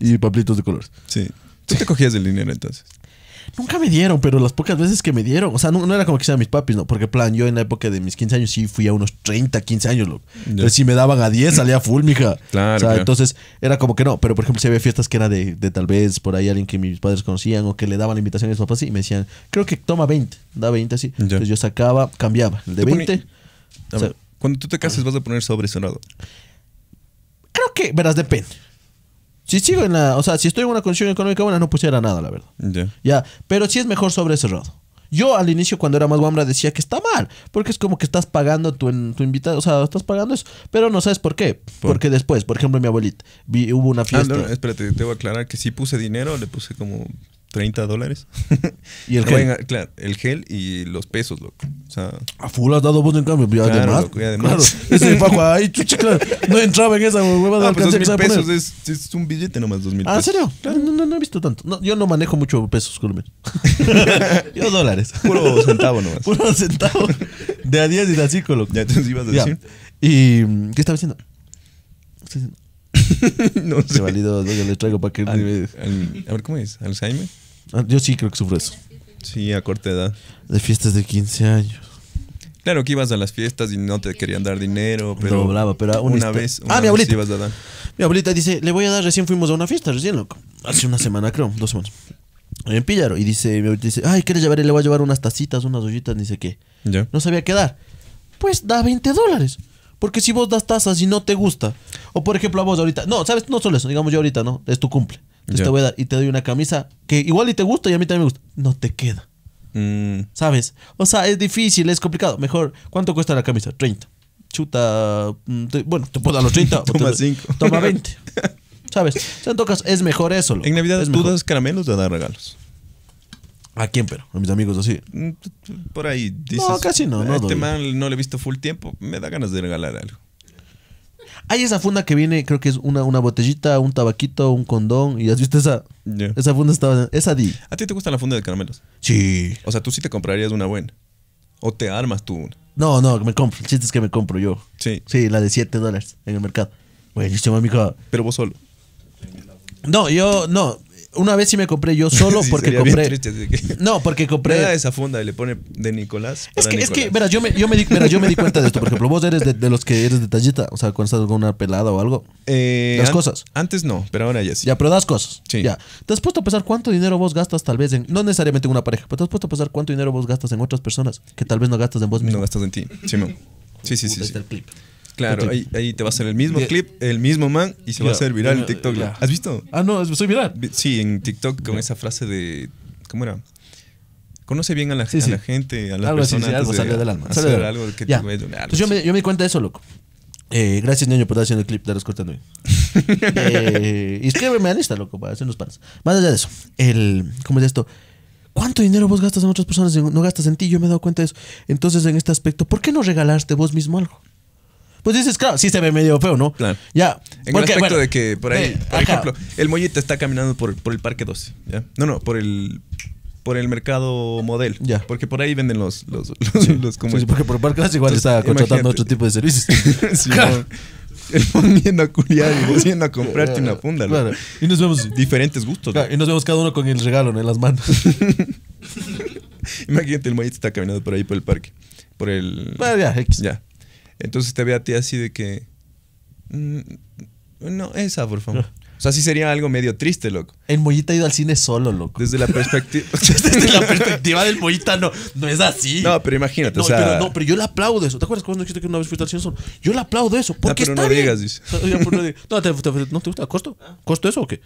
y papelitos de colores. Sí. Tú te cogías el dinero entonces. Nunca me dieron, pero las pocas veces que me dieron, o sea, no, era como que sean mis papis, ¿no? Porque, plan, yo en la época de mis 15 años sí fui a unos 30, 15 años, loco. Entonces, si me daban a 10, salía full, mija. Claro. O sea, entonces era como que no, pero por ejemplo, si había fiestas que era de, tal vez por ahí alguien que mis padres conocían o que le daban la invitación a mis papás y me decían, creo que toma 20, da 20 así. Entonces yo sacaba, cambiaba, el de 20. O sea, Cuando tú te cases, vas a poner sobre sonado. Creo que, verás, depende. Si sigo en la, o sea, si estoy en una condición económica buena, no pusiera nada, la verdad. Ya. Pero sí es mejor sobre cerrado. Yo al inicio, cuando era más guambra, decía que está mal, porque es como que estás pagando tu, tu invitado, o sea, estás pagando eso, pero no sabes por qué. Porque después, por ejemplo, mi abuelita, hubo una ah, fiesta. Ah, espérate, te voy a aclarar que sí puse dinero, le puse como 30 dólares. *laughs* Y el gel. claro, el gel y los pesos, loco. O sea. A full has dado vos en cambio. Pues, y claro, además. Loco, y además. ese Paco ahí, *laughs* chucha, No entraba en esa huevada. No, pues dos pesos es, un billete nomás, dos mil ¿Ah, ¿En serio? no, no, he visto tanto. yo no manejo mucho pesos, Culmen. *laughs* yo dólares. Puro centavo nomás. Puro centavo. De a 10 y de a 5, loco. Ya te ibas a decir. ¿Y qué estaba haciendo? ¿Qué no sé. Se valido, yo le traigo para que. a ver, ¿cómo es? ¿Alzheimer? Ah, yo sí creo que sufro eso. Sí, a corta edad. De fiestas de 15 años. Claro que ibas a las fiestas y no te querían dar dinero, pero. Doblaba, pero una, este- vez. ah, mi abuelita. Ibas a dar. Mi abuelita dice: Le voy a dar, recién fuimos a una fiesta, recién, loco. Hace una semana, creo, dos semanas. En Píllaro. Y dice: Mi abuelita dice: Ay, ¿quieres llevar? Y le voy a llevar unas tacitas, unas ollitas, ni sé qué. No sabía qué dar. Pues da 20 dólares. Porque si vos das tazas y no te gusta, o por ejemplo a vos ahorita, no, sabes, no solo eso, digamos yo ahorita, ¿no? Es tu cumple y te doy una camisa que igual y te gusta y a mí también me gusta. No te queda. Mm. ¿Sabes? O sea, es difícil, es complicado. Mejor, ¿cuánto cuesta la camisa? 30. Chuta. Mm, bueno, te puedo dar los 30. *laughs* toma 5. Toma 20. *laughs* ¿Sabes? O sea, tocas, es mejor eso. En Navidad es tú das caramelos o das regalos. ¿A quién, pero? A mis amigos así. Mm, por ahí No, casi no. no este no le he visto full tiempo. Me da ganas de regalar algo. Hay esa funda que viene, creo que es una, una botellita, un tabaquito, un condón. Y has visto esa. Esa funda estaba. Esa di. ¿A ti te gusta la funda de caramelos? Sí. O sea, tú sí te comprarías una buena. O te armas tú No, no, me compro. El chiste es que me compro yo. Sí. Sí, la de 7 dólares en el mercado. Bueno, yo estoy Pero vos solo. No, yo no. Una vez sí me compré yo *laughs* solo porque compré. No, porque compré. esa funda y le pone de Nicolás. Es que, es que, verás, yo me, yo, me di, yo me di cuenta de esto. Por ejemplo, vos eres de, los que eres detallita. O sea, cuando estás con una pelada o algo. Eh, las cosas. Antes no, pero ahora ya sí. Ya, pero das cosas. Sí. Ya. ¿Te has puesto a pensar cuánto dinero vos gastas tal vez en. No necesariamente en una pareja, pero te has puesto a pensar cuánto dinero vos gastas en otras personas que tal vez no gastas en vos mismo. No gastas en ti. Sí, Sí, sí, sí. Claro, ahí, ahí, te va a hacer el mismo clip, el mismo man, y se va a hacer viral en TikTok. ¿Has visto? Ah, no, soy viral. Sí, en TikTok con esa frase de. ¿Cómo era? Conoce bien a la, gente, A la gente, a las algo, personas. algo sale del alma. Sale Algo que pues yo, me, di cuenta de eso, loco. Eh, gracias, niño, por estar haciendo el clip de los cortando. *laughs* eh, inscríbeme a lista, loco, para hacer unos Más allá de eso, el, ¿cómo es esto? ¿Cuánto dinero vos gastas en otras personas? No gastas en ti, yo me he dado cuenta de eso. Entonces, en este aspecto, ¿por qué no regalarte vos mismo algo? Pues dices, claro, sí se ve medio feo, ¿no? Claro. Ya. En el aspecto de que por ahí, por ejemplo, el mollita está caminando por, por el Parque 12, ¿ya? No, no, por el por el mercado model. Ya. Porque por ahí venden los, los, los, sí. los como sí, sí, porque por igual está contratando otro tipo de servicios. *laughs* sí, Poniendo *laughs* a culiar y vos a comprarte una funda. Claro. Y nos vemos. Diferentes gustos. ¿no? y nos vemos cada uno con el regalo ¿no? en las manos. *laughs* Imagínate, el mollito está caminando por ahí por el parque. Por el. Bueno, ya, X. Ya. Entonces te ve a ti así de que. Mm, no, esa, por favor. O sea, sí sería algo medio triste, loco. El Mollita ha ido al cine solo, loco. Desde la perspectiva. *laughs* Desde la perspectiva del Mollita, no, no es así. No, pero imagínate, no, o sea. Pero, no, pero yo le aplaudo eso. ¿Te acuerdas cuando dijiste que una vez fuiste al cine solo? Yo le aplaudo eso. Porque no, pero está no bien. digas, dice. Pues, no, te, no, te, gusta? ¿Costo? ¿Costo eso o qué?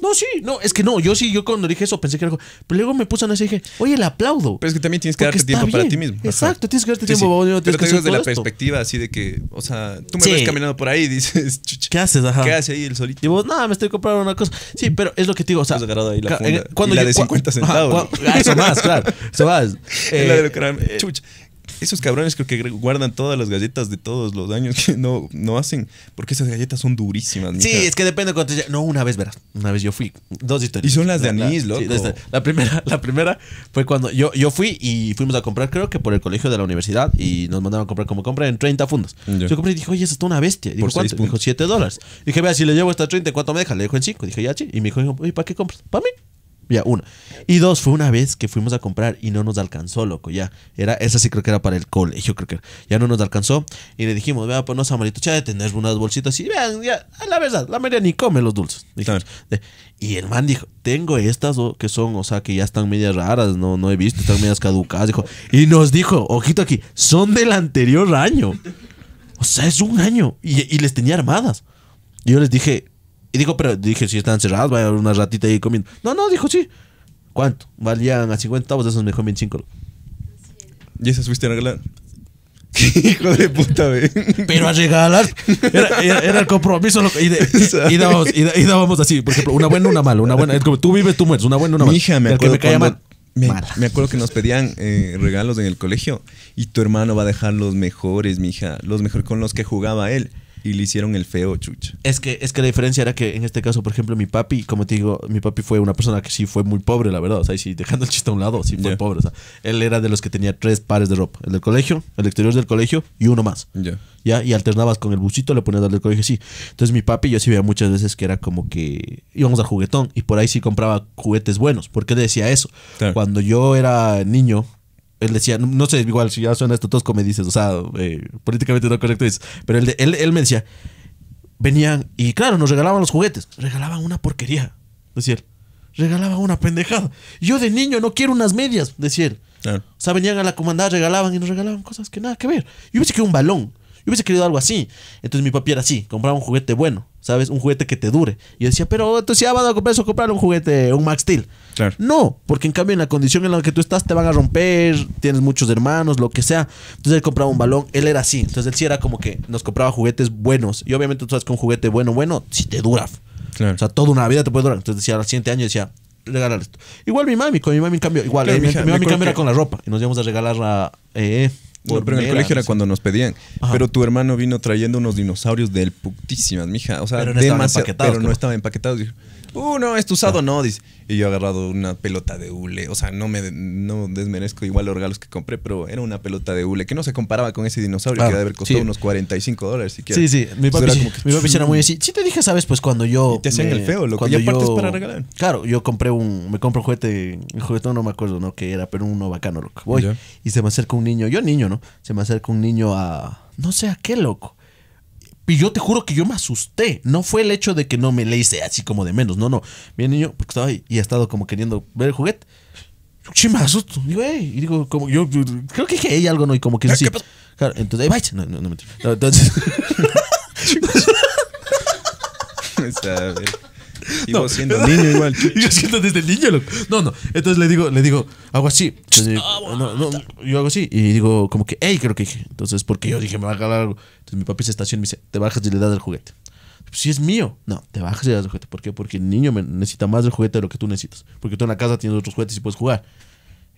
no, sí, no, es que no, yo sí, yo cuando dije eso pensé que era Pero luego me puse en eso y dije, oye, le aplaudo. Pero es que también tienes que darte tiempo para ti mismo. Exacto, tienes que darte tiempo. Sí. Vos, pero te digo desde la perspectiva así de que, o sea, tú me ves caminando por ahí y dices, *laughs* chucha. ¿Qué haces, ajá? ¿Qué haces ahí el solito? Y vos, nada, me estoy comprando una cosa. Sí, pero es lo que te digo, o sea. la eh, cuando y la de 50 centavos. eso más, claro. Eso más. *laughs* Eh, la de lo eh, eh, chucha. Esos cabrones creo que guardan todas las galletas de todos los años que no, no hacen, porque esas galletas son durísimas. Sí, es que depende de cuánto. No, una vez verás. Una vez yo fui. Dos historias. Y son las de anís, la, loco. la, primera, *laughs* la primera fue cuando yo, yo fui y fuimos a comprar, creo que por el colegio de la universidad, y nos mandaron a comprar como compra en 30 fundas. Yo compré y dije, oye, eso está una bestia. Dijo, por ¿cuánto? Dijo, 7 dólares. Dije, vea, si le llevo esta 30, ¿cuánto me deja? Le dijo en 5. Dije, ya, sí. Y me dijo, oye, ¿para qué compras? Para mí. Ya, uno. Y dos, fue una vez que fuimos a comprar y no nos alcanzó, loco, ya. Era, esa sí creo que era para el colegio, creo que Ya no nos alcanzó. Y le dijimos, vea, ponos pues, no, ya de tener unas bolsitas. Y vean, ya, la verdad, la media ni come los dulces. y el man dijo, tengo estas que son, o sea, que ya están medias raras, no, no he visto, están medias caducadas. y nos dijo, ojito aquí, son del anterior año. O sea, es un año. Y, y les tenía armadas. Y yo les dije, y dijo, pero dije, si están cerrados, va a haber una ratita ahí comiendo. No, no, dijo, sí. ¿Cuánto? Valían a 50 avos, de esos me en 5. ¿Y esas fuiste a regalar? ¿Qué *laughs* hijo de puta, ve? Pero a regalar. Era, el compromiso. y, dábamos, así, por ejemplo, una buena, una mala. Una buena, como tú vives, tú mueres. Una buena, una mala. Mi me acuerdo. que me acuerdo que nos pedían eh, regalos en el colegio y tu hermano va a dejar los mejores, mija, los mejores con los que jugaba él y le hicieron el feo, chucha. Es que, es que la diferencia era que en este caso, por ejemplo, mi papi, como te digo, mi papi fue una persona que sí fue muy pobre, la verdad. O sea, sí, dejando el chiste a un lado, sí fue pobre. O sea, él era de los que tenía tres pares de ropa: el del colegio, el exterior del colegio y uno más. ya Ya. Y alternabas con el busito, le ponías al del colegio, sí. Entonces, mi papi, yo sí veía muchas veces que era como que íbamos a juguetón y por ahí sí compraba juguetes buenos. ¿Por qué decía eso? Cuando yo era niño, él decía, no, sé, igual si ya suena esto tosco me dices, o sea, eh, políticamente no correcto dices. pero él, él, él me decía, venían y claro, nos regalaban los juguetes, regalaban una porquería, decía él, regalaban una pendejada. Yo de niño no quiero unas medias, decía él. Ah. O sea, venían a la comandada, regalaban y nos regalaban cosas que nada que ver. Yo pensé que un balón. Yo hubiese querido algo así. Entonces mi papi era así, compraba un juguete bueno, ¿sabes? Un juguete que te dure. Y yo decía, pero entonces ya van a comprar eso, comprar un juguete, un Max Steel. Claro. No, porque en cambio en la condición en la que tú estás te van a romper, tienes muchos hermanos, lo que sea. Entonces él compraba un balón, él era así. Entonces él sí era como que nos compraba juguetes buenos. Y obviamente tú sabes que un juguete bueno, bueno, si te dura. Claro. O sea, toda una vida te puede durar. Entonces decía, al siguiente año decía, regalar esto. Igual mi mami, con mi mami en cambio, igual, eh, mi, mami con la ropa. Y nos íbamos a regalar a... Eh, eh no, pero en el colegio era cuando nos pedían. Pero tu hermano vino trayendo unos dinosaurios del putísimas, mija. O sea, pero no Pero no estaban empaquetados. Dijo, Uh, no, usado, no, dice. Y yo he agarrado una pelota de hule. O sea, no me desmerezco igual los regalos que compré, pero era una pelota de hule que no se comparaba con ese dinosaurio que debe haber costado unos 45 dólares siquiera. Sí, sí. Mi papi, era muy mm". así. Si te dije, ¿sabes? Pues cuando yo... te hacían el feo, loco. que para regalar. Claro, yo compré un... Me compro un juguete. Un juguete no me acuerdo, ¿no? Que era, pero uno bacano, loco. Voy. Y se me acerca un niño. Yo niño, ¿no? Se me acerca un niño a... No sé a qué, loco. Y yo te juro que yo me asusté. No fue el hecho de que no me le hice así como de menos. No, no. Mi niño, porque estaba ahí y ha estado como queriendo ver el juguete. Yo sí me asusto. Digo, hey. Y digo, como yo, creo que dije ella algo, ¿no? Y como que sí. Claro, entonces, vaya. No, no, no, mentira. No, entonces. *laughs* *laughs* *laughs* no. siendo niño igual. *laughs* yo siento desde niño, loco. No, no. Entonces le digo, le digo, hago así. Ah, yo hago así y digo como que, hey, creo que dije. Entonces, porque yo dije, me va a calar algo. Entonces mi papi se estaciona y me dice, te bajas y le das el juguete. Si pues, es mío, no, te bajas y le das el juguete. ¿Por qué? Porque el niño necesita más del juguete de lo que tú necesitas. Porque tú en la casa tienes otros juguetes y puedes jugar.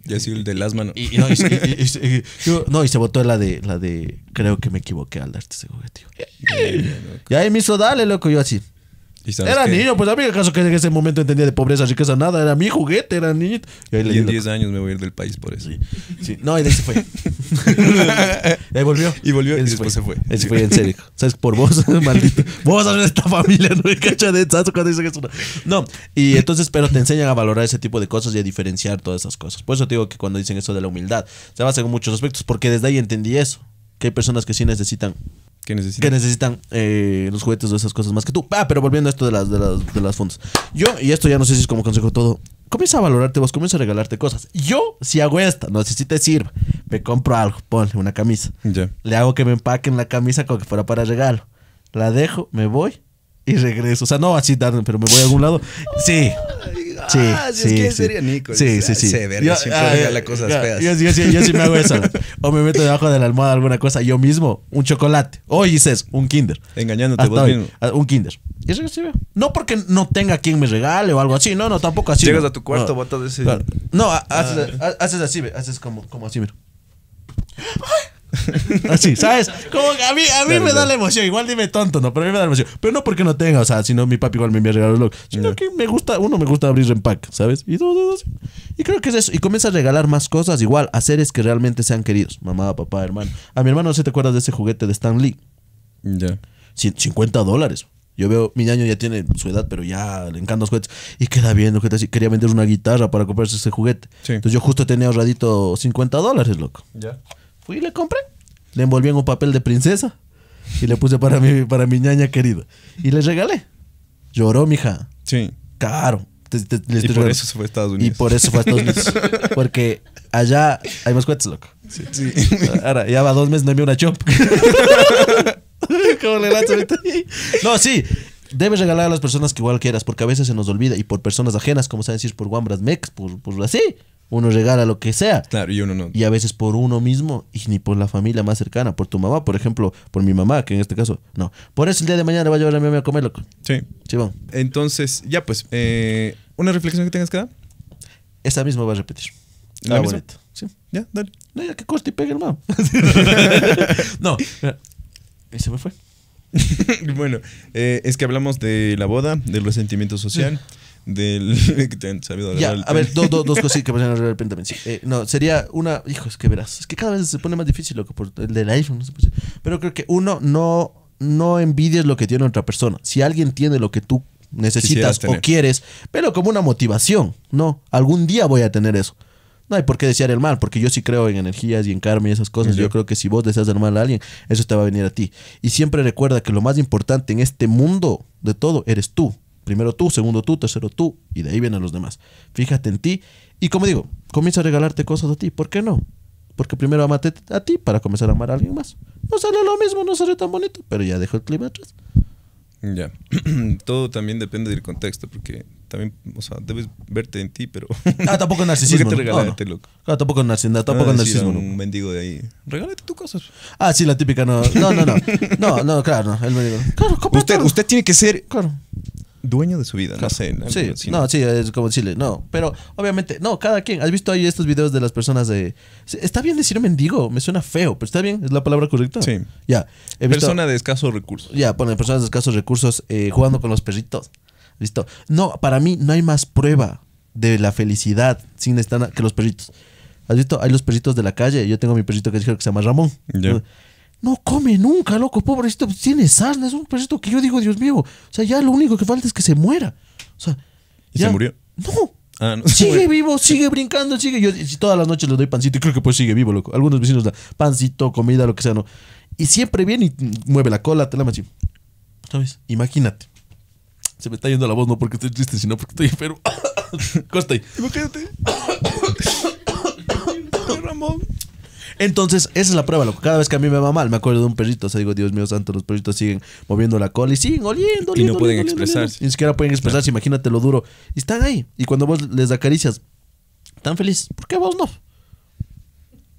Ya es el de las manos. Y, no, y, no, y, se votó *laughs* la de, la de creo que me equivoqué al darte ese juguete. ya y ahí me hizo dale, loco, yo así. Era niño, pues a mí acaso que en ese momento entendía de pobreza, riqueza, nada, era mi juguete, era niñito. Y, en 10 años me voy a ir del país por eso. No, y de ahí se fue. y *laughs* ahí volvió. Y volvió después se fue. Él se fue en serio. *laughs* ¿Sabes? Por vos, *laughs* maldito. Vos sabes esta familia, no me cacha de eso cuando dicen que es una. No, y entonces, pero te enseñan a valorar ese tipo de cosas y a diferenciar todas esas cosas. Por eso te digo que cuando dicen eso de la humildad, se basa en muchos aspectos, porque desde ahí entendí eso. Que hay personas que sí necesitan que necesitan, eh, los juguetes o esas cosas más que tú. Ah, pero volviendo a esto de las, de las, de Yo, y esto ya no sé si es como consejo todo, comienza a valorarte vos, comienza a regalarte cosas. Yo, si hago esta, no sé si te sirve, me compro algo, ponle una camisa. Le hago que me empaquen la camisa como que fuera para regalo. La dejo, me voy y regreso. O sea, no así pero me voy a algún lado. Sí. Sí, ah, si sí, es que sería Nico. Sí, sí, sí. Se vería siempre ah, la cosa cosas yo, Yo, sí me hago eso. *laughs* o me meto debajo de la almohada alguna cosa yo mismo. Un chocolate. O, dices, un kinder. Engañándote ah, Un kinder. ¿Y eso sí, No porque no tenga quien me regale o algo así. No, no, tampoco así. Llegas a tu cuarto, botas ese... No, ah. haces, así, haces así, haces como, como así, mira. ¡Ay! *laughs* Así, ¿sabes? Como que a mí, me da la emoción. Igual dime tonto, ¿no? Pero a mí me da la emoción. Pero no porque no tenga, o sea, si no, mi papi igual me envía regalos locos. Sino que me gusta, uno me gusta abrir pack, ¿sabes? Y Y creo que es eso. Y comienza a regalar más cosas, igual, a seres que realmente sean queridos. Mamá, papá, hermano. A mi hermano, ¿se ¿sí te acuerdas de ese juguete de Stan Lee? Ya. 50 dólares. Yo veo, mi año ya tiene su edad, pero ya le encantan los juguetes. Y queda viendo que Quería vender una guitarra para comprarse ese juguete. Entonces yo justo tenía ahorradito 50 dólares, loco. Ya. Fui y le compré. Le envolví en un papel de princesa y le puse para mi, para mi ñaña querida. Y le regalé. Lloró, mija. Sí. Caro. y por eso se fue a Estados Unidos. Y por eso fue a Estados Unidos. *laughs* Porque allá hay más cuentas, loco. Sí. Ahora, ya va dos meses, no envió una chop. *laughs* No, sí. Debes regalar a las personas que igual quieras, porque a veces se nos olvida. Y por personas ajenas, como saben decir, por Wambras Mex, por así uno regala lo que sea. Claro, y uno no. Y a veces por uno mismo y ni por la familia más cercana, por tu mamá, por ejemplo, por mi mamá, que en este caso, no. Por eso el día de mañana va a llevar a mi mamá a comer, Sí. Entonces, ya pues, eh, ¿una reflexión que tengas que dar? Esa misma va a repetir. ¿La Sí. Ya, dale. No, ya que corte y pegue, mamá *laughs* no. Y fue. *laughs* bueno, eh, es que hablamos de la boda, del resentimiento social del *laughs* que te han sabido a ver, dos cositas que *laughs* eh, no, sería una. Hijo, es que verás. Es que cada vez se pone más difícil, lo que por el del iPhone. Pero creo que uno no, no envidies lo que tiene otra persona. Si alguien tiene lo que tú necesitas o quieres, pero como una motivación. No, algún día voy a tener eso. No hay por qué desear el mal, porque yo sí creo en energías y en karma y esas cosas. Yo creo que si vos deseas el mal a alguien, eso te va a venir a ti. Y siempre recuerda que lo más importante en este mundo de todo eres tú. Primero tú, segundo tú, tercero tú, y de ahí vienen los demás. Fíjate en ti y como digo, comienza a regalarte cosas a ti. ¿Por qué no? Porque primero amate a ti para comenzar a amar a alguien más. No sale lo mismo, no sale tan bonito, pero ya dejo el clima atrás. Ya. *clears throat* Todo también depende del contexto, porque también, o sea, debes verte en ti, pero. *laughs* Ah, tampoco es narcisismo. te regalaste, no, no. loco? Ah, tampoco es narcisismo. Tampoco es ah, narcisismo. un mendigo de ahí. Regálate tus cosas. Ah, sí, la típica, no. No, no, no. No, no, claro, no. El mendigo. Claro, usted, usted tiene que ser. Claro dueño de su vida. No sé. sí, no, sí, es como decirle, No, pero obviamente, no, cada quien. ¿Has visto ahí estos videos de las personas de. Está bien decir mendigo, me suena feo, pero está bien, es la palabra correcta. Sí. Ya. Persona de escasos recursos. Ya, ponen personas de escasos recursos eh, jugando con los perritos. Listo. No, para mí no hay más prueba de la felicidad sin estar que los perritos. ¿Has visto? Hay los perritos de la calle. Yo tengo mi perrito que que se llama Ramón. Ya. No come nunca, loco, pobrecito, pues, tiene sarna, es un perrito que yo digo, Dios mío, o sea, ya lo único que falta es que se muera. O sea, ¿Y se murió? No. Ah, no *laughs* sigue vivo, sigue brincando, sigue. Yo todas las noches le doy pancito y creo que pues sigue vivo, loco. Algunos vecinos dan pancito, comida, lo que sea, ¿no? Y siempre viene y mueve la cola, te la machi. ¿Sabes? Imagínate. Se me está yendo la voz, no porque estoy triste, sino porque estoy enfermo. *coughs* Costa ahí. *coughs* *coughs* Ramón. Entonces, esa es la prueba, loco. Cada vez que a mí me va mal, me acuerdo de un perrito. O sea, digo, Dios mío santo, los perritos siguen moviendo la cola y siguen oliendo. oliendo y no pueden expresarse. Ni siquiera pueden expresarse, imagínate lo duro. Y están ahí. Y cuando vos les acaricias, tan feliz. ¿Por qué vos no?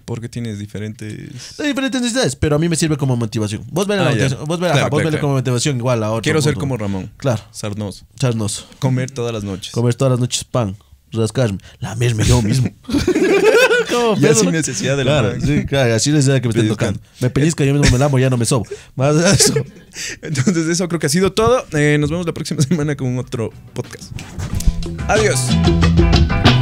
Porque tienes diferentes... diferentes necesidades, pero a mí me sirve como motivación. Vos ven la ah, motivación. Vos como motivación igual a otra. Quiero ser como Ramón. Claro. Sarnoso. Sarnoso. Comer todas las noches. Comer todas las noches pan rascarme, lamerme yo mismo. *laughs* y es necesidad de la sí, claro, así es de que me estén tocando. Me pellizca, yo mismo me lamo, ya no me sobo. Más eso. *laughs* Entonces, eso creo que ha sido todo. Eh, nos vemos la próxima semana con otro podcast. Adiós.